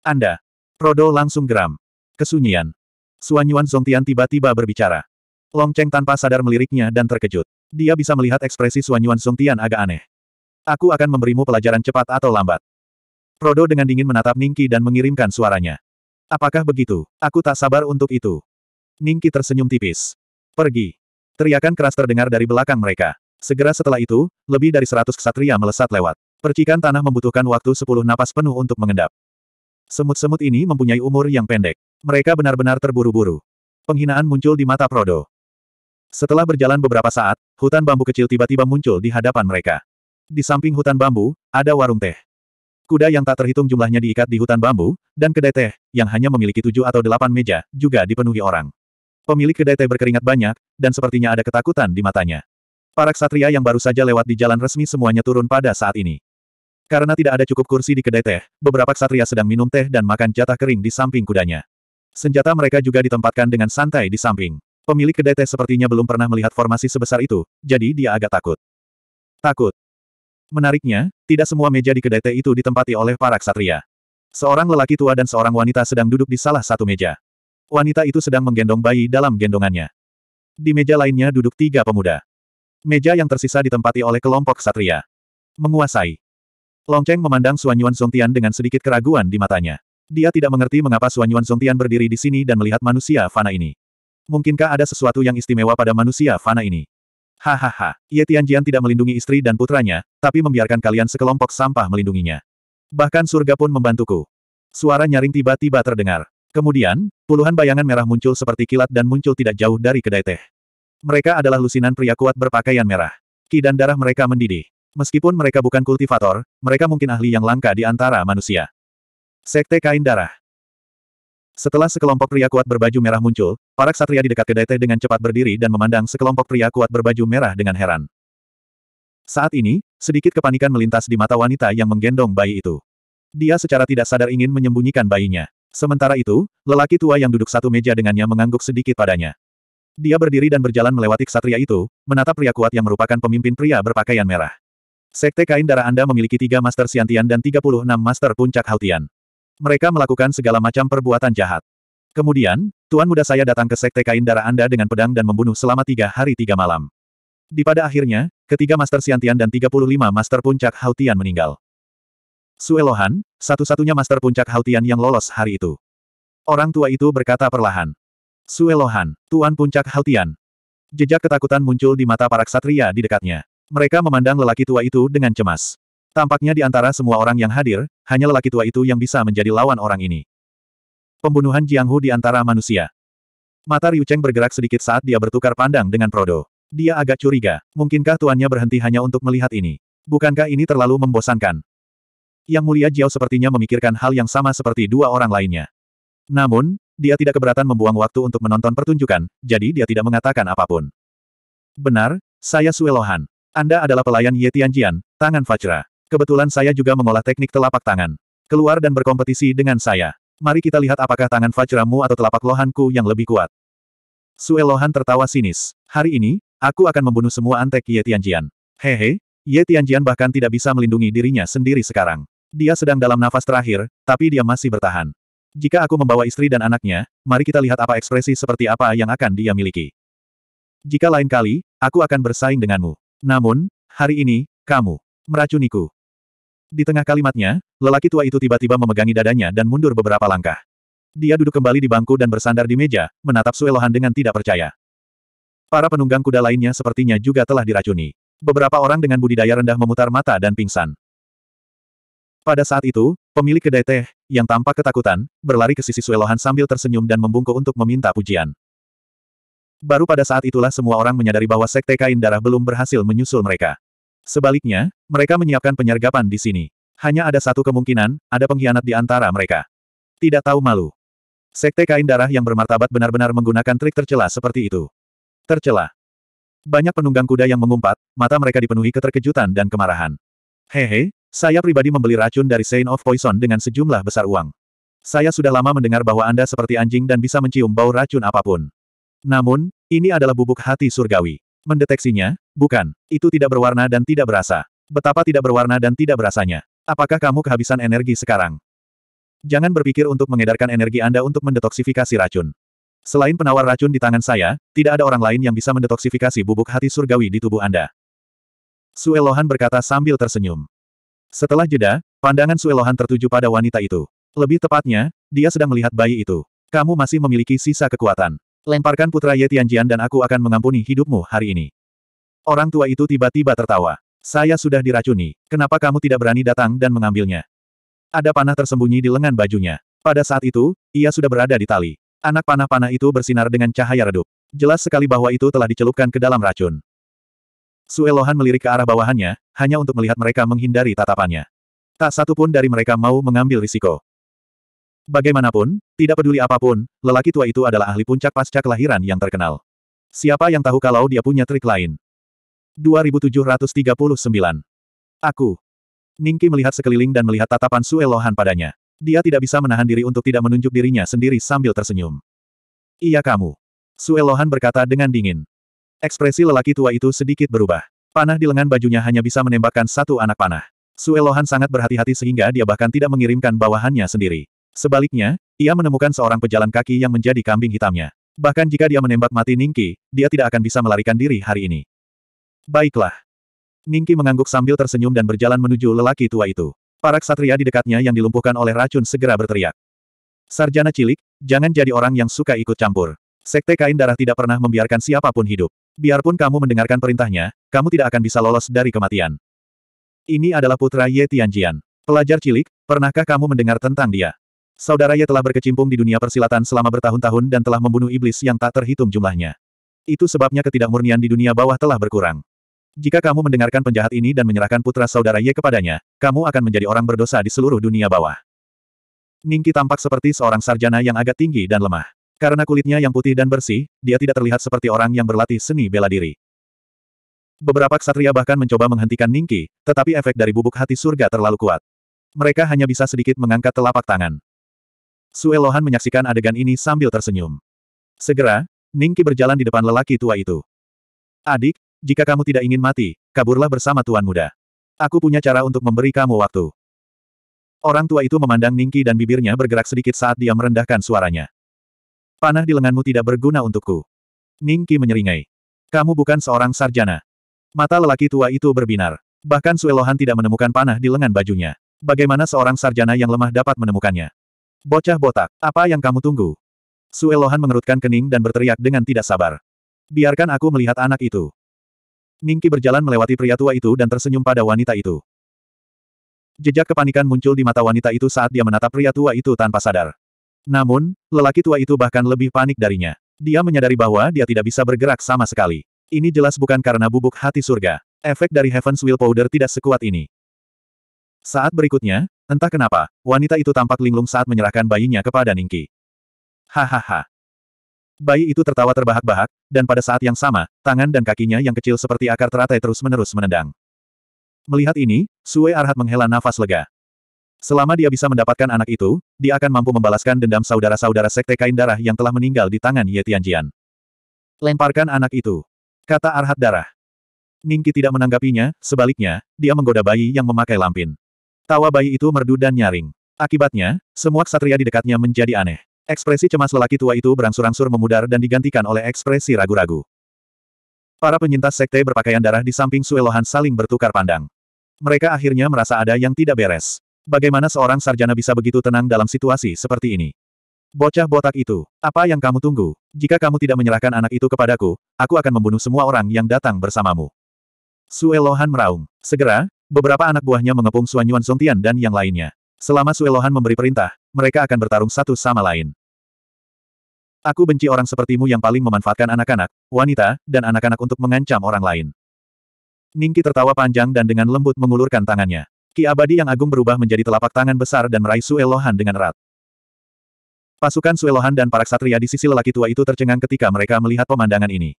Anda. Prodo langsung geram. Kesunyian. Suan Yuan Zongtian tiba-tiba berbicara. Long Cheng tanpa sadar meliriknya dan terkejut. Dia bisa melihat ekspresi Suan Yuan Zongtian agak aneh. Aku akan memberimu pelajaran cepat atau lambat. Prodo dengan dingin menatap Ningki dan mengirimkan suaranya. Apakah begitu? Aku tak sabar untuk itu. Ningki tersenyum tipis. Pergi. Teriakan keras terdengar dari belakang mereka. Segera setelah itu, lebih dari seratus kesatria melesat lewat. Percikan tanah membutuhkan waktu sepuluh napas penuh untuk mengendap. Semut-semut ini mempunyai umur yang pendek. Mereka benar-benar terburu-buru. Penghinaan muncul di mata Prodo. Setelah berjalan beberapa saat, hutan bambu kecil tiba-tiba muncul di hadapan mereka. Di samping hutan bambu, ada warung teh. Kuda yang tak terhitung jumlahnya diikat di hutan bambu, dan kedai teh, yang hanya memiliki tujuh atau delapan meja, juga dipenuhi orang. Pemilik kedai teh berkeringat banyak, dan sepertinya ada ketakutan di matanya. Para ksatria yang baru saja lewat di jalan resmi semuanya turun pada saat ini. Karena tidak ada cukup kursi di kedai teh, beberapa ksatria sedang minum teh dan makan jatah kering di samping kudanya. Senjata mereka juga ditempatkan dengan santai di samping. Pemilik kedai teh sepertinya belum pernah melihat formasi sebesar itu, jadi dia agak takut. Takut. Menariknya, tidak semua meja di kedai teh itu ditempati oleh para ksatria. Seorang lelaki tua dan seorang wanita sedang duduk di salah satu meja. Wanita itu sedang menggendong bayi dalam gendongannya. Di meja lainnya duduk tiga pemuda. Meja yang tersisa ditempati oleh kelompok ksatria. Menguasai. Longcheng memandang Suan Yuan Tian dengan sedikit keraguan di matanya. Dia tidak mengerti mengapa Suan Yuan Zongtian berdiri di sini dan melihat manusia fana ini. Mungkinkah ada sesuatu yang istimewa pada manusia fana ini? Hahaha, Ye Tianjian tidak melindungi istri dan putranya, tapi membiarkan kalian sekelompok sampah melindunginya. Bahkan surga pun membantuku. Suara nyaring tiba-tiba terdengar. Kemudian, puluhan bayangan merah muncul seperti kilat dan muncul tidak jauh dari kedai teh. Mereka adalah lusinan pria kuat berpakaian merah. Ki dan darah mereka mendidih. Meskipun mereka bukan kultivator, mereka mungkin ahli yang langka di antara manusia. Sekte Kain Darah Setelah sekelompok pria kuat berbaju merah muncul, para ksatria di dekat kedai teh dengan cepat berdiri dan memandang sekelompok pria kuat berbaju merah dengan heran. Saat ini, sedikit kepanikan melintas di mata wanita yang menggendong bayi itu. Dia secara tidak sadar ingin menyembunyikan bayinya. Sementara itu, lelaki tua yang duduk satu meja dengannya mengangguk sedikit padanya. Dia berdiri dan berjalan melewati ksatria itu, menatap pria kuat yang merupakan pemimpin pria berpakaian merah. Sekte Kain Darah Anda memiliki tiga Master Siantian dan 36 Master Puncak Haltian. Mereka melakukan segala macam perbuatan jahat. Kemudian, Tuan muda saya datang ke Sekte Kain Darah Anda dengan pedang dan membunuh selama tiga hari tiga malam. Di pada akhirnya, ketiga Master Siantian dan 35 Master Puncak Hautian meninggal. Suelohan, satu-satunya Master Puncak Hautian yang lolos hari itu. Orang tua itu berkata perlahan. Suelohan, Tuan Puncak Hautian. Jejak ketakutan muncul di mata para ksatria di dekatnya. Mereka memandang lelaki tua itu dengan cemas. Tampaknya di antara semua orang yang hadir, hanya lelaki tua itu yang bisa menjadi lawan orang ini. Pembunuhan Jiang Hu di antara manusia. Mata Ryu Cheng bergerak sedikit saat dia bertukar pandang dengan Prodo. Dia agak curiga, mungkinkah tuannya berhenti hanya untuk melihat ini? Bukankah ini terlalu membosankan? Yang mulia Jiao sepertinya memikirkan hal yang sama seperti dua orang lainnya. Namun, dia tidak keberatan membuang waktu untuk menonton pertunjukan, jadi dia tidak mengatakan apapun. Benar, saya Suelohan. Anda adalah pelayan Ye Tianjian, tangan Fajra. Kebetulan saya juga mengolah teknik telapak tangan. Keluar dan berkompetisi dengan saya. Mari kita lihat apakah tangan Vajramu atau telapak lohanku yang lebih kuat. Sue Lohan tertawa sinis. Hari ini, aku akan membunuh semua antek Ye Tianjian. Hehe, Ye Tianjian bahkan tidak bisa melindungi dirinya sendiri sekarang. Dia sedang dalam nafas terakhir, tapi dia masih bertahan. Jika aku membawa istri dan anaknya, mari kita lihat apa ekspresi seperti apa yang akan dia miliki. Jika lain kali, aku akan bersaing denganmu. Namun, hari ini, kamu meracuniku. Di tengah kalimatnya, lelaki tua itu tiba-tiba memegangi dadanya dan mundur beberapa langkah. Dia duduk kembali di bangku dan bersandar di meja, menatap Suelohan dengan tidak percaya. Para penunggang kuda lainnya sepertinya juga telah diracuni. Beberapa orang dengan budidaya rendah memutar mata dan pingsan. Pada saat itu, pemilik kedai teh, yang tampak ketakutan, berlari ke sisi Suelohan sambil tersenyum dan membungkuk untuk meminta pujian. Baru pada saat itulah semua orang menyadari bahwa Sekte Kain Darah belum berhasil menyusul mereka. Sebaliknya, mereka menyiapkan penyergapan di sini. Hanya ada satu kemungkinan, ada pengkhianat di antara mereka. Tidak tahu malu. Sekte kain darah yang bermartabat benar-benar menggunakan trik tercela seperti itu. Tercela. Banyak penunggang kuda yang mengumpat, mata mereka dipenuhi keterkejutan dan kemarahan. Hehe, saya pribadi membeli racun dari Saint of Poison dengan sejumlah besar uang. Saya sudah lama mendengar bahwa Anda seperti anjing dan bisa mencium bau racun apapun. Namun, ini adalah bubuk hati surgawi. Mendeteksinya, Bukan, itu tidak berwarna dan tidak berasa. Betapa tidak berwarna dan tidak berasanya. Apakah kamu kehabisan energi sekarang? Jangan berpikir untuk mengedarkan energi Anda untuk mendetoksifikasi racun. Selain penawar racun di tangan saya, tidak ada orang lain yang bisa mendetoksifikasi bubuk hati surgawi di tubuh Anda. Suelohan berkata sambil tersenyum. Setelah jeda, pandangan Suelohan tertuju pada wanita itu. Lebih tepatnya, dia sedang melihat bayi itu. Kamu masih memiliki sisa kekuatan. Lemparkan putra Ye Tianjian dan aku akan mengampuni hidupmu hari ini. Orang tua itu tiba-tiba tertawa. Saya sudah diracuni, kenapa kamu tidak berani datang dan mengambilnya? Ada panah tersembunyi di lengan bajunya. Pada saat itu, ia sudah berada di tali. Anak panah-panah itu bersinar dengan cahaya redup. Jelas sekali bahwa itu telah dicelupkan ke dalam racun. Suelohan melirik ke arah bawahannya, hanya untuk melihat mereka menghindari tatapannya. Tak satu pun dari mereka mau mengambil risiko. Bagaimanapun, tidak peduli apapun, lelaki tua itu adalah ahli puncak pasca kelahiran yang terkenal. Siapa yang tahu kalau dia punya trik lain? 2739. Aku. Ningki melihat sekeliling dan melihat tatapan Sue Lohan padanya. Dia tidak bisa menahan diri untuk tidak menunjuk dirinya sendiri sambil tersenyum. Iya kamu. Sue Lohan berkata dengan dingin. Ekspresi lelaki tua itu sedikit berubah. Panah di lengan bajunya hanya bisa menembakkan satu anak panah. Sue Lohan sangat berhati-hati sehingga dia bahkan tidak mengirimkan bawahannya sendiri. Sebaliknya, ia menemukan seorang pejalan kaki yang menjadi kambing hitamnya. Bahkan jika dia menembak mati Ningki, dia tidak akan bisa melarikan diri hari ini. Baiklah. Ningki mengangguk sambil tersenyum dan berjalan menuju lelaki tua itu. Para ksatria di dekatnya yang dilumpuhkan oleh racun segera berteriak. Sarjana cilik, jangan jadi orang yang suka ikut campur. Sekte kain darah tidak pernah membiarkan siapapun hidup. Biarpun kamu mendengarkan perintahnya, kamu tidak akan bisa lolos dari kematian. Ini adalah putra Ye Tianjian. Pelajar cilik, pernahkah kamu mendengar tentang dia? Saudara Ye telah berkecimpung di dunia persilatan selama bertahun-tahun dan telah membunuh iblis yang tak terhitung jumlahnya. Itu sebabnya ketidakmurnian di dunia bawah telah berkurang. Jika kamu mendengarkan penjahat ini dan menyerahkan putra saudara Ye kepadanya, kamu akan menjadi orang berdosa di seluruh dunia bawah. Ningki tampak seperti seorang sarjana yang agak tinggi dan lemah. Karena kulitnya yang putih dan bersih, dia tidak terlihat seperti orang yang berlatih seni bela diri. Beberapa ksatria bahkan mencoba menghentikan Ningki, tetapi efek dari bubuk hati surga terlalu kuat. Mereka hanya bisa sedikit mengangkat telapak tangan. Sue Lohan menyaksikan adegan ini sambil tersenyum. Segera, Ningki berjalan di depan lelaki tua itu. Adik, jika kamu tidak ingin mati, kaburlah bersama Tuan Muda. Aku punya cara untuk memberi kamu waktu. Orang tua itu memandang Ningki dan bibirnya bergerak sedikit saat dia merendahkan suaranya. Panah di lenganmu tidak berguna untukku. Ningki menyeringai. Kamu bukan seorang sarjana. Mata lelaki tua itu berbinar. Bahkan Suelohan tidak menemukan panah di lengan bajunya. Bagaimana seorang sarjana yang lemah dapat menemukannya? Bocah botak, apa yang kamu tunggu? Suelohan mengerutkan kening dan berteriak dengan tidak sabar. Biarkan aku melihat anak itu. Ningki berjalan melewati pria tua itu dan tersenyum pada wanita itu. Jejak kepanikan muncul di mata wanita itu saat dia menatap pria tua itu tanpa sadar. Namun, lelaki tua itu bahkan lebih panik darinya. Dia menyadari bahwa dia tidak bisa bergerak sama sekali. Ini jelas bukan karena bubuk hati surga. Efek dari Heaven's Will Powder tidak sekuat ini. Saat berikutnya, entah kenapa, wanita itu tampak linglung saat menyerahkan bayinya kepada Ningki. Hahaha. Bayi itu tertawa terbahak-bahak, dan pada saat yang sama, tangan dan kakinya yang kecil seperti akar teratai terus-menerus menendang. Melihat ini, Sue Arhat menghela nafas lega. Selama dia bisa mendapatkan anak itu, dia akan mampu membalaskan dendam saudara-saudara sekte kain darah yang telah meninggal di tangan Ye Tianjian. Lemparkan anak itu. Kata Arhat darah. Ningki tidak menanggapinya, sebaliknya, dia menggoda bayi yang memakai lampin. Tawa bayi itu merdu dan nyaring. Akibatnya, semua ksatria di dekatnya menjadi aneh. Ekspresi cemas lelaki tua itu berangsur-angsur memudar dan digantikan oleh ekspresi ragu-ragu. Para penyintas sekte berpakaian darah di samping Suelohan saling bertukar pandang. Mereka akhirnya merasa ada yang tidak beres. Bagaimana seorang sarjana bisa begitu tenang dalam situasi seperti ini? Bocah botak itu, apa yang kamu tunggu? Jika kamu tidak menyerahkan anak itu kepadaku, aku akan membunuh semua orang yang datang bersamamu. Suelohan meraung. Segera, Beberapa anak buahnya mengepung Suan Yuan Songtian dan yang lainnya. Selama Suelohan memberi perintah, mereka akan bertarung satu sama lain. Aku benci orang sepertimu yang paling memanfaatkan anak-anak, wanita, dan anak-anak untuk mengancam orang lain. Ningki tertawa panjang dan dengan lembut mengulurkan tangannya. Ki abadi yang agung berubah menjadi telapak tangan besar dan meraih Suelohan dengan erat. Pasukan Suelohan dan para ksatria di sisi lelaki tua itu tercengang ketika mereka melihat pemandangan ini.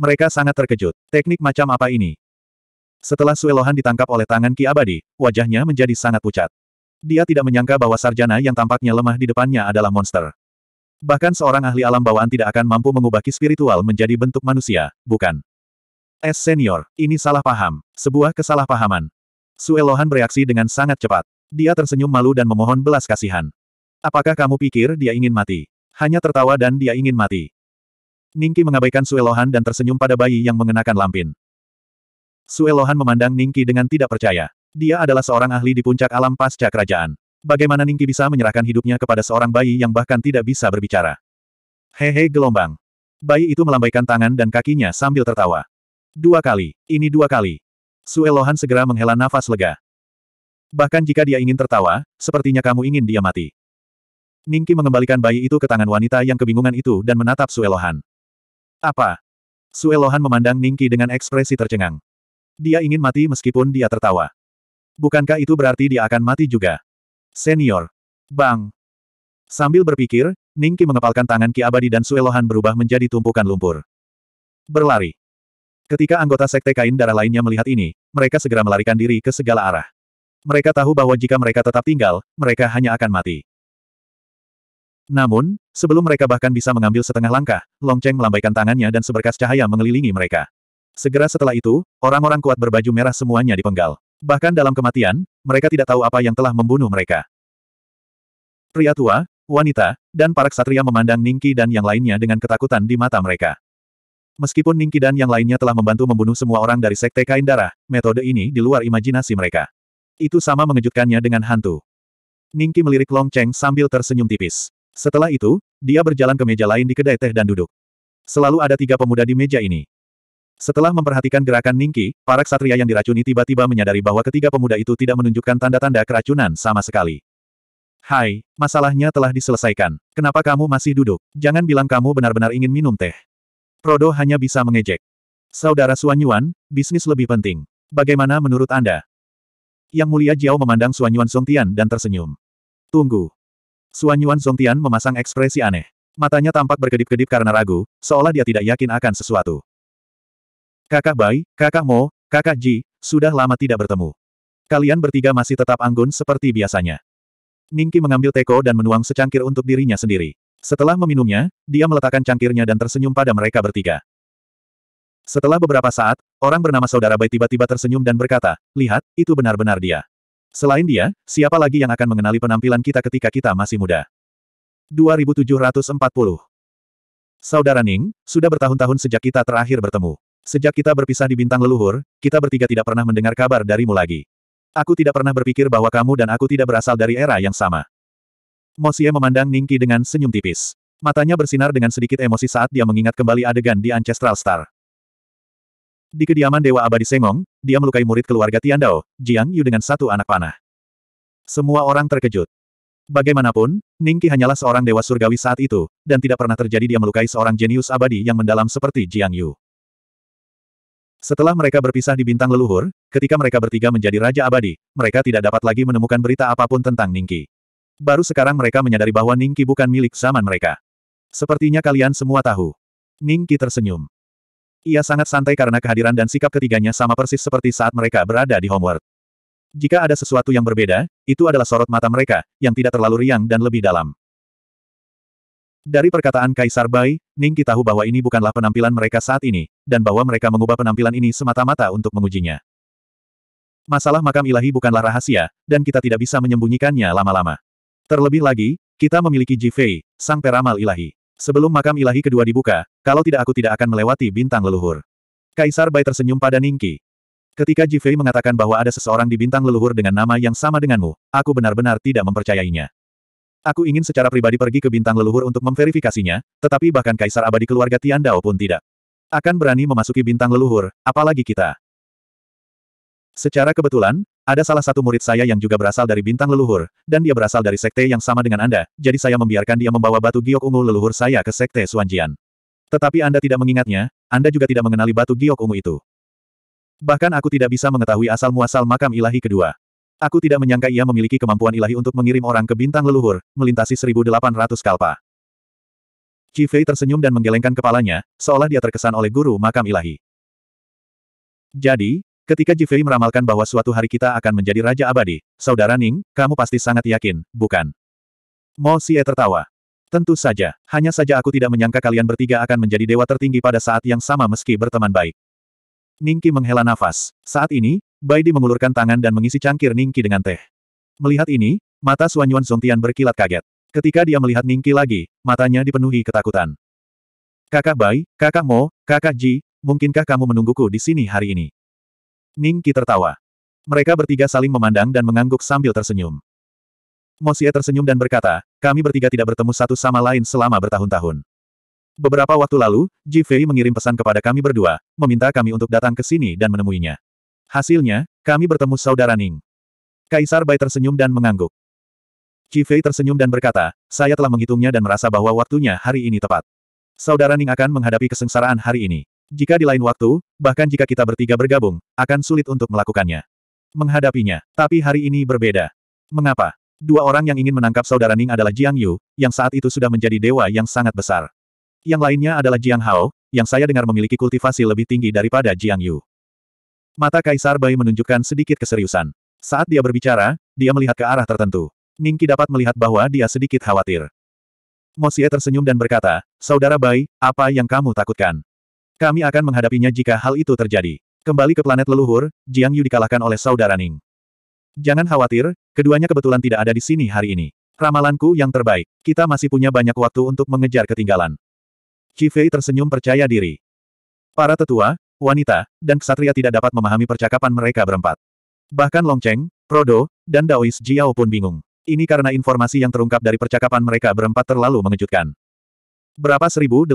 Mereka sangat terkejut. Teknik macam apa ini? Setelah Suelohan ditangkap oleh tangan Ki Abadi, wajahnya menjadi sangat pucat. Dia tidak menyangka bahwa sarjana yang tampaknya lemah di depannya adalah monster. Bahkan seorang ahli alam bawaan tidak akan mampu mengubah ki spiritual menjadi bentuk manusia, bukan? Es senior, ini salah paham. Sebuah kesalahpahaman. Suelohan bereaksi dengan sangat cepat. Dia tersenyum malu dan memohon belas kasihan. Apakah kamu pikir dia ingin mati? Hanya tertawa dan dia ingin mati. Ningki mengabaikan Suelohan dan tersenyum pada bayi yang mengenakan lampin. Suelohan memandang Ningki dengan tidak percaya. Dia adalah seorang ahli di puncak alam pasca kerajaan. Bagaimana Ningki bisa menyerahkan hidupnya kepada seorang bayi yang bahkan tidak bisa berbicara? Hehe gelombang. Bayi itu melambaikan tangan dan kakinya sambil tertawa. Dua kali, ini dua kali. Suelohan segera menghela nafas lega. Bahkan jika dia ingin tertawa, sepertinya kamu ingin dia mati. Ningki mengembalikan bayi itu ke tangan wanita yang kebingungan itu dan menatap Suelohan. Apa? Suelohan memandang Ningki dengan ekspresi tercengang. Dia ingin mati meskipun dia tertawa. Bukankah itu berarti dia akan mati juga? Senior. Bang. Sambil berpikir, Ningki mengepalkan tangan Ki Abadi dan Suelohan berubah menjadi tumpukan lumpur. Berlari. Ketika anggota Sekte Kain Darah lainnya melihat ini, mereka segera melarikan diri ke segala arah. Mereka tahu bahwa jika mereka tetap tinggal, mereka hanya akan mati. Namun, sebelum mereka bahkan bisa mengambil setengah langkah, Long Cheng melambaikan tangannya dan seberkas cahaya mengelilingi mereka. Segera setelah itu, orang-orang kuat berbaju merah semuanya dipenggal. Bahkan dalam kematian, mereka tidak tahu apa yang telah membunuh mereka. Pria tua, wanita, dan para ksatria memandang Ningki dan yang lainnya dengan ketakutan di mata mereka. Meskipun Ningki dan yang lainnya telah membantu membunuh semua orang dari Sekte Kain Darah, metode ini di luar imajinasi mereka. Itu sama mengejutkannya dengan hantu. Ningki melirik Long Cheng sambil tersenyum tipis. Setelah itu, dia berjalan ke meja lain di kedai teh dan duduk. Selalu ada tiga pemuda di meja ini. Setelah memperhatikan gerakan Ningki, para ksatria yang diracuni tiba-tiba menyadari bahwa ketiga pemuda itu tidak menunjukkan tanda-tanda keracunan sama sekali. Hai, masalahnya telah diselesaikan. Kenapa kamu masih duduk? Jangan bilang kamu benar-benar ingin minum teh. Prodo hanya bisa mengejek. Saudara Suanyuan, bisnis lebih penting. Bagaimana menurut Anda? Yang mulia Jiao memandang Suanyuan Yuan Songtian dan tersenyum. Tunggu. Suanyuan Yuan Songtian memasang ekspresi aneh. Matanya tampak berkedip-kedip karena ragu, seolah dia tidak yakin akan sesuatu. Kakak Bai, Kakak Mo, Kakak Ji, sudah lama tidak bertemu. Kalian bertiga masih tetap anggun seperti biasanya. Ningki mengambil teko dan menuang secangkir untuk dirinya sendiri. Setelah meminumnya, dia meletakkan cangkirnya dan tersenyum pada mereka bertiga. Setelah beberapa saat, orang bernama Saudara Bai tiba-tiba tersenyum dan berkata, lihat, itu benar-benar dia. Selain dia, siapa lagi yang akan mengenali penampilan kita ketika kita masih muda? 2740 Saudara Ning, sudah bertahun-tahun sejak kita terakhir bertemu. Sejak kita berpisah di bintang leluhur, kita bertiga tidak pernah mendengar kabar darimu lagi. Aku tidak pernah berpikir bahwa kamu dan aku tidak berasal dari era yang sama. Mosie memandang Ningki dengan senyum tipis. Matanya bersinar dengan sedikit emosi saat dia mengingat kembali adegan di Ancestral Star. Di kediaman Dewa Abadi Sengong, dia melukai murid keluarga Tian Dao, Jiang Yu dengan satu anak panah. Semua orang terkejut. Bagaimanapun, Ningki hanyalah seorang dewa surgawi saat itu, dan tidak pernah terjadi dia melukai seorang jenius abadi yang mendalam seperti Jiang Yu. Setelah mereka berpisah di bintang leluhur, ketika mereka bertiga menjadi Raja Abadi, mereka tidak dapat lagi menemukan berita apapun tentang Ningki. Baru sekarang mereka menyadari bahwa Ningki bukan milik zaman mereka. Sepertinya kalian semua tahu. Ningki tersenyum. Ia sangat santai karena kehadiran dan sikap ketiganya sama persis seperti saat mereka berada di Homeworld. Jika ada sesuatu yang berbeda, itu adalah sorot mata mereka, yang tidak terlalu riang dan lebih dalam. Dari perkataan Kaisar Bai, Ning tahu bahwa ini bukanlah penampilan mereka saat ini, dan bahwa mereka mengubah penampilan ini semata-mata untuk mengujinya. Masalah makam ilahi bukanlah rahasia, dan kita tidak bisa menyembunyikannya lama-lama. Terlebih lagi, kita memiliki Jifei, sang peramal ilahi. Sebelum makam ilahi kedua dibuka, kalau tidak aku tidak akan melewati bintang leluhur. Kaisar Bai tersenyum pada Ningki. Ketika Jifei mengatakan bahwa ada seseorang di bintang leluhur dengan nama yang sama denganmu, aku benar-benar tidak mempercayainya. Aku ingin secara pribadi pergi ke bintang leluhur untuk memverifikasinya, tetapi bahkan kaisar abadi keluarga Tian Dao pun tidak akan berani memasuki bintang leluhur, apalagi kita. Secara kebetulan, ada salah satu murid saya yang juga berasal dari bintang leluhur, dan dia berasal dari sekte yang sama dengan Anda, jadi saya membiarkan dia membawa batu giok ungu leluhur saya ke sekte Suanjian. Tetapi Anda tidak mengingatnya, Anda juga tidak mengenali batu giok ungu itu. Bahkan aku tidak bisa mengetahui asal-muasal makam ilahi kedua. Aku tidak menyangka ia memiliki kemampuan ilahi untuk mengirim orang ke bintang leluhur, melintasi 1800 kalpa. Qi tersenyum dan menggelengkan kepalanya, seolah dia terkesan oleh guru makam ilahi. Jadi, ketika Jifei meramalkan bahwa suatu hari kita akan menjadi raja abadi, saudara Ning, kamu pasti sangat yakin, bukan? Mo Xie tertawa. Tentu saja, hanya saja aku tidak menyangka kalian bertiga akan menjadi dewa tertinggi pada saat yang sama meski berteman baik. Ningki menghela nafas. Saat ini, Baidi mengulurkan tangan dan mengisi cangkir Ningki dengan teh. Melihat ini, mata Suan Suanyuan Zongtian berkilat kaget. Ketika dia melihat Ningki lagi, matanya dipenuhi ketakutan. Kakak Bai, kakak Mo, kakak Ji, mungkinkah kamu menungguku di sini hari ini? Ningki tertawa. Mereka bertiga saling memandang dan mengangguk sambil tersenyum. Mo Xie tersenyum dan berkata, kami bertiga tidak bertemu satu sama lain selama bertahun-tahun. Beberapa waktu lalu, Ji Fei mengirim pesan kepada kami berdua, meminta kami untuk datang ke sini dan menemuinya. Hasilnya, kami bertemu saudara Ning. Kaisar Bai tersenyum dan mengangguk. Qi Fei tersenyum dan berkata, saya telah menghitungnya dan merasa bahwa waktunya hari ini tepat. Saudara Ning akan menghadapi kesengsaraan hari ini. Jika di lain waktu, bahkan jika kita bertiga bergabung, akan sulit untuk melakukannya. Menghadapinya, tapi hari ini berbeda. Mengapa? Dua orang yang ingin menangkap saudara Ning adalah Jiang Yu, yang saat itu sudah menjadi dewa yang sangat besar. Yang lainnya adalah Jiang Hao, yang saya dengar memiliki kultivasi lebih tinggi daripada Jiang Yu. Mata Kaisar Bai menunjukkan sedikit keseriusan. Saat dia berbicara, dia melihat ke arah tertentu. Ningki dapat melihat bahwa dia sedikit khawatir. Mosie tersenyum dan berkata, Saudara Bai, apa yang kamu takutkan? Kami akan menghadapinya jika hal itu terjadi. Kembali ke planet leluhur, Jiang Yu dikalahkan oleh Saudara Ning. Jangan khawatir, keduanya kebetulan tidak ada di sini hari ini. Ramalanku yang terbaik. Kita masih punya banyak waktu untuk mengejar ketinggalan. Qi tersenyum percaya diri. Para tetua, wanita, dan ksatria tidak dapat memahami percakapan mereka berempat. Bahkan Long Cheng, Prodo, dan Daois Jiao pun bingung. Ini karena informasi yang terungkap dari percakapan mereka berempat terlalu mengejutkan. Berapa 1800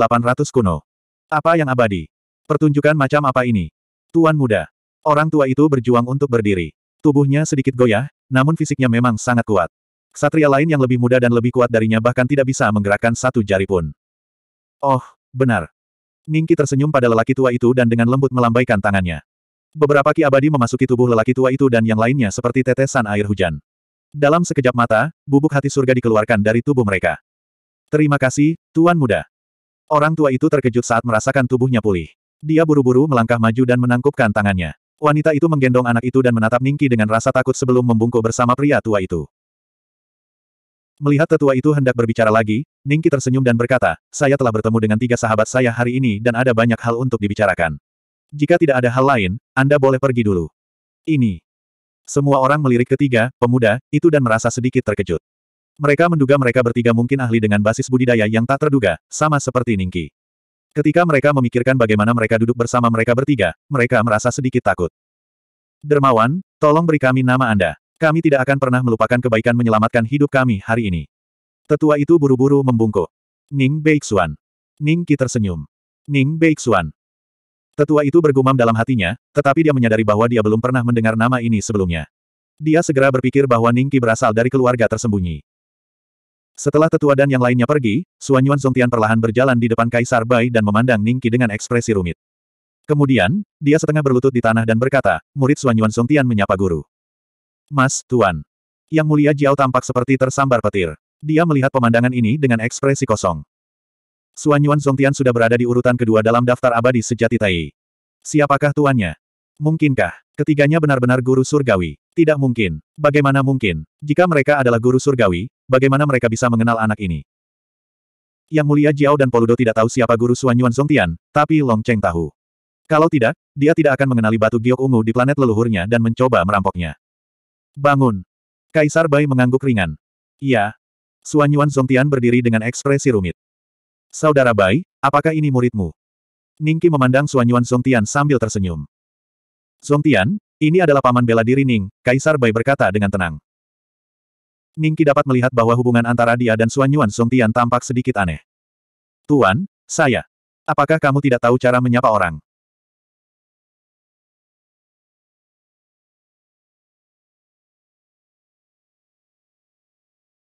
kuno? Apa yang abadi? Pertunjukan macam apa ini? Tuan muda. Orang tua itu berjuang untuk berdiri. Tubuhnya sedikit goyah, namun fisiknya memang sangat kuat. Satria lain yang lebih muda dan lebih kuat darinya bahkan tidak bisa menggerakkan satu jari pun. Oh, benar. Ningki tersenyum pada lelaki tua itu dan dengan lembut melambaikan tangannya. Beberapa ki abadi memasuki tubuh lelaki tua itu dan yang lainnya seperti tetesan air hujan. Dalam sekejap mata, bubuk hati surga dikeluarkan dari tubuh mereka. Terima kasih, Tuan Muda. Orang tua itu terkejut saat merasakan tubuhnya pulih. Dia buru-buru melangkah maju dan menangkupkan tangannya. Wanita itu menggendong anak itu dan menatap Ningki dengan rasa takut sebelum membungkuk bersama pria tua itu. Melihat tetua itu hendak berbicara lagi, Ningki tersenyum dan berkata, saya telah bertemu dengan tiga sahabat saya hari ini dan ada banyak hal untuk dibicarakan. Jika tidak ada hal lain, Anda boleh pergi dulu. Ini. Semua orang melirik ketiga, pemuda, itu dan merasa sedikit terkejut. Mereka menduga mereka bertiga mungkin ahli dengan basis budidaya yang tak terduga, sama seperti Ningki. Ketika mereka memikirkan bagaimana mereka duduk bersama mereka bertiga, mereka merasa sedikit takut. Dermawan, tolong beri kami nama Anda. Kami tidak akan pernah melupakan kebaikan menyelamatkan hidup kami hari ini. Tetua itu buru-buru membungkuk. Ning Beixuan. Ning Ki tersenyum. Ning Beixuan. Tetua itu bergumam dalam hatinya, tetapi dia menyadari bahwa dia belum pernah mendengar nama ini sebelumnya. Dia segera berpikir bahwa Ning Qi berasal dari keluarga tersembunyi. Setelah tetua dan yang lainnya pergi, Suan Yuan Songtian perlahan berjalan di depan Kaisar Bai dan memandang Ning Qi dengan ekspresi rumit. Kemudian, dia setengah berlutut di tanah dan berkata, murid Suan Yuan Songtian menyapa guru. Mas, Tuan. Yang mulia Jiao tampak seperti tersambar petir. Dia melihat pemandangan ini dengan ekspresi kosong. Suanyuan Yuan Zongtian sudah berada di urutan kedua dalam daftar abadi sejati Tai. Siapakah tuannya? Mungkinkah? Ketiganya benar-benar guru surgawi. Tidak mungkin. Bagaimana mungkin? Jika mereka adalah guru surgawi, bagaimana mereka bisa mengenal anak ini? Yang mulia Jiao dan Poludo tidak tahu siapa guru Suanyuan Yuan Zongtian, tapi Long Cheng tahu. Kalau tidak, dia tidak akan mengenali batu giok ungu di planet leluhurnya dan mencoba merampoknya. Bangun. Kaisar Bai mengangguk ringan. Iya. Suanyuan Yuan Zongtian berdiri dengan ekspresi rumit. Saudara Bai, apakah ini muridmu? Ningki memandang Suanyuan Yuan Zongtian sambil tersenyum. Zongtian, ini adalah paman bela diri Ning, Kaisar Bai berkata dengan tenang. Ningki dapat melihat bahwa hubungan antara dia dan Suanyuan Yuan Zongtian tampak sedikit aneh. Tuan, saya. Apakah kamu tidak tahu cara menyapa orang?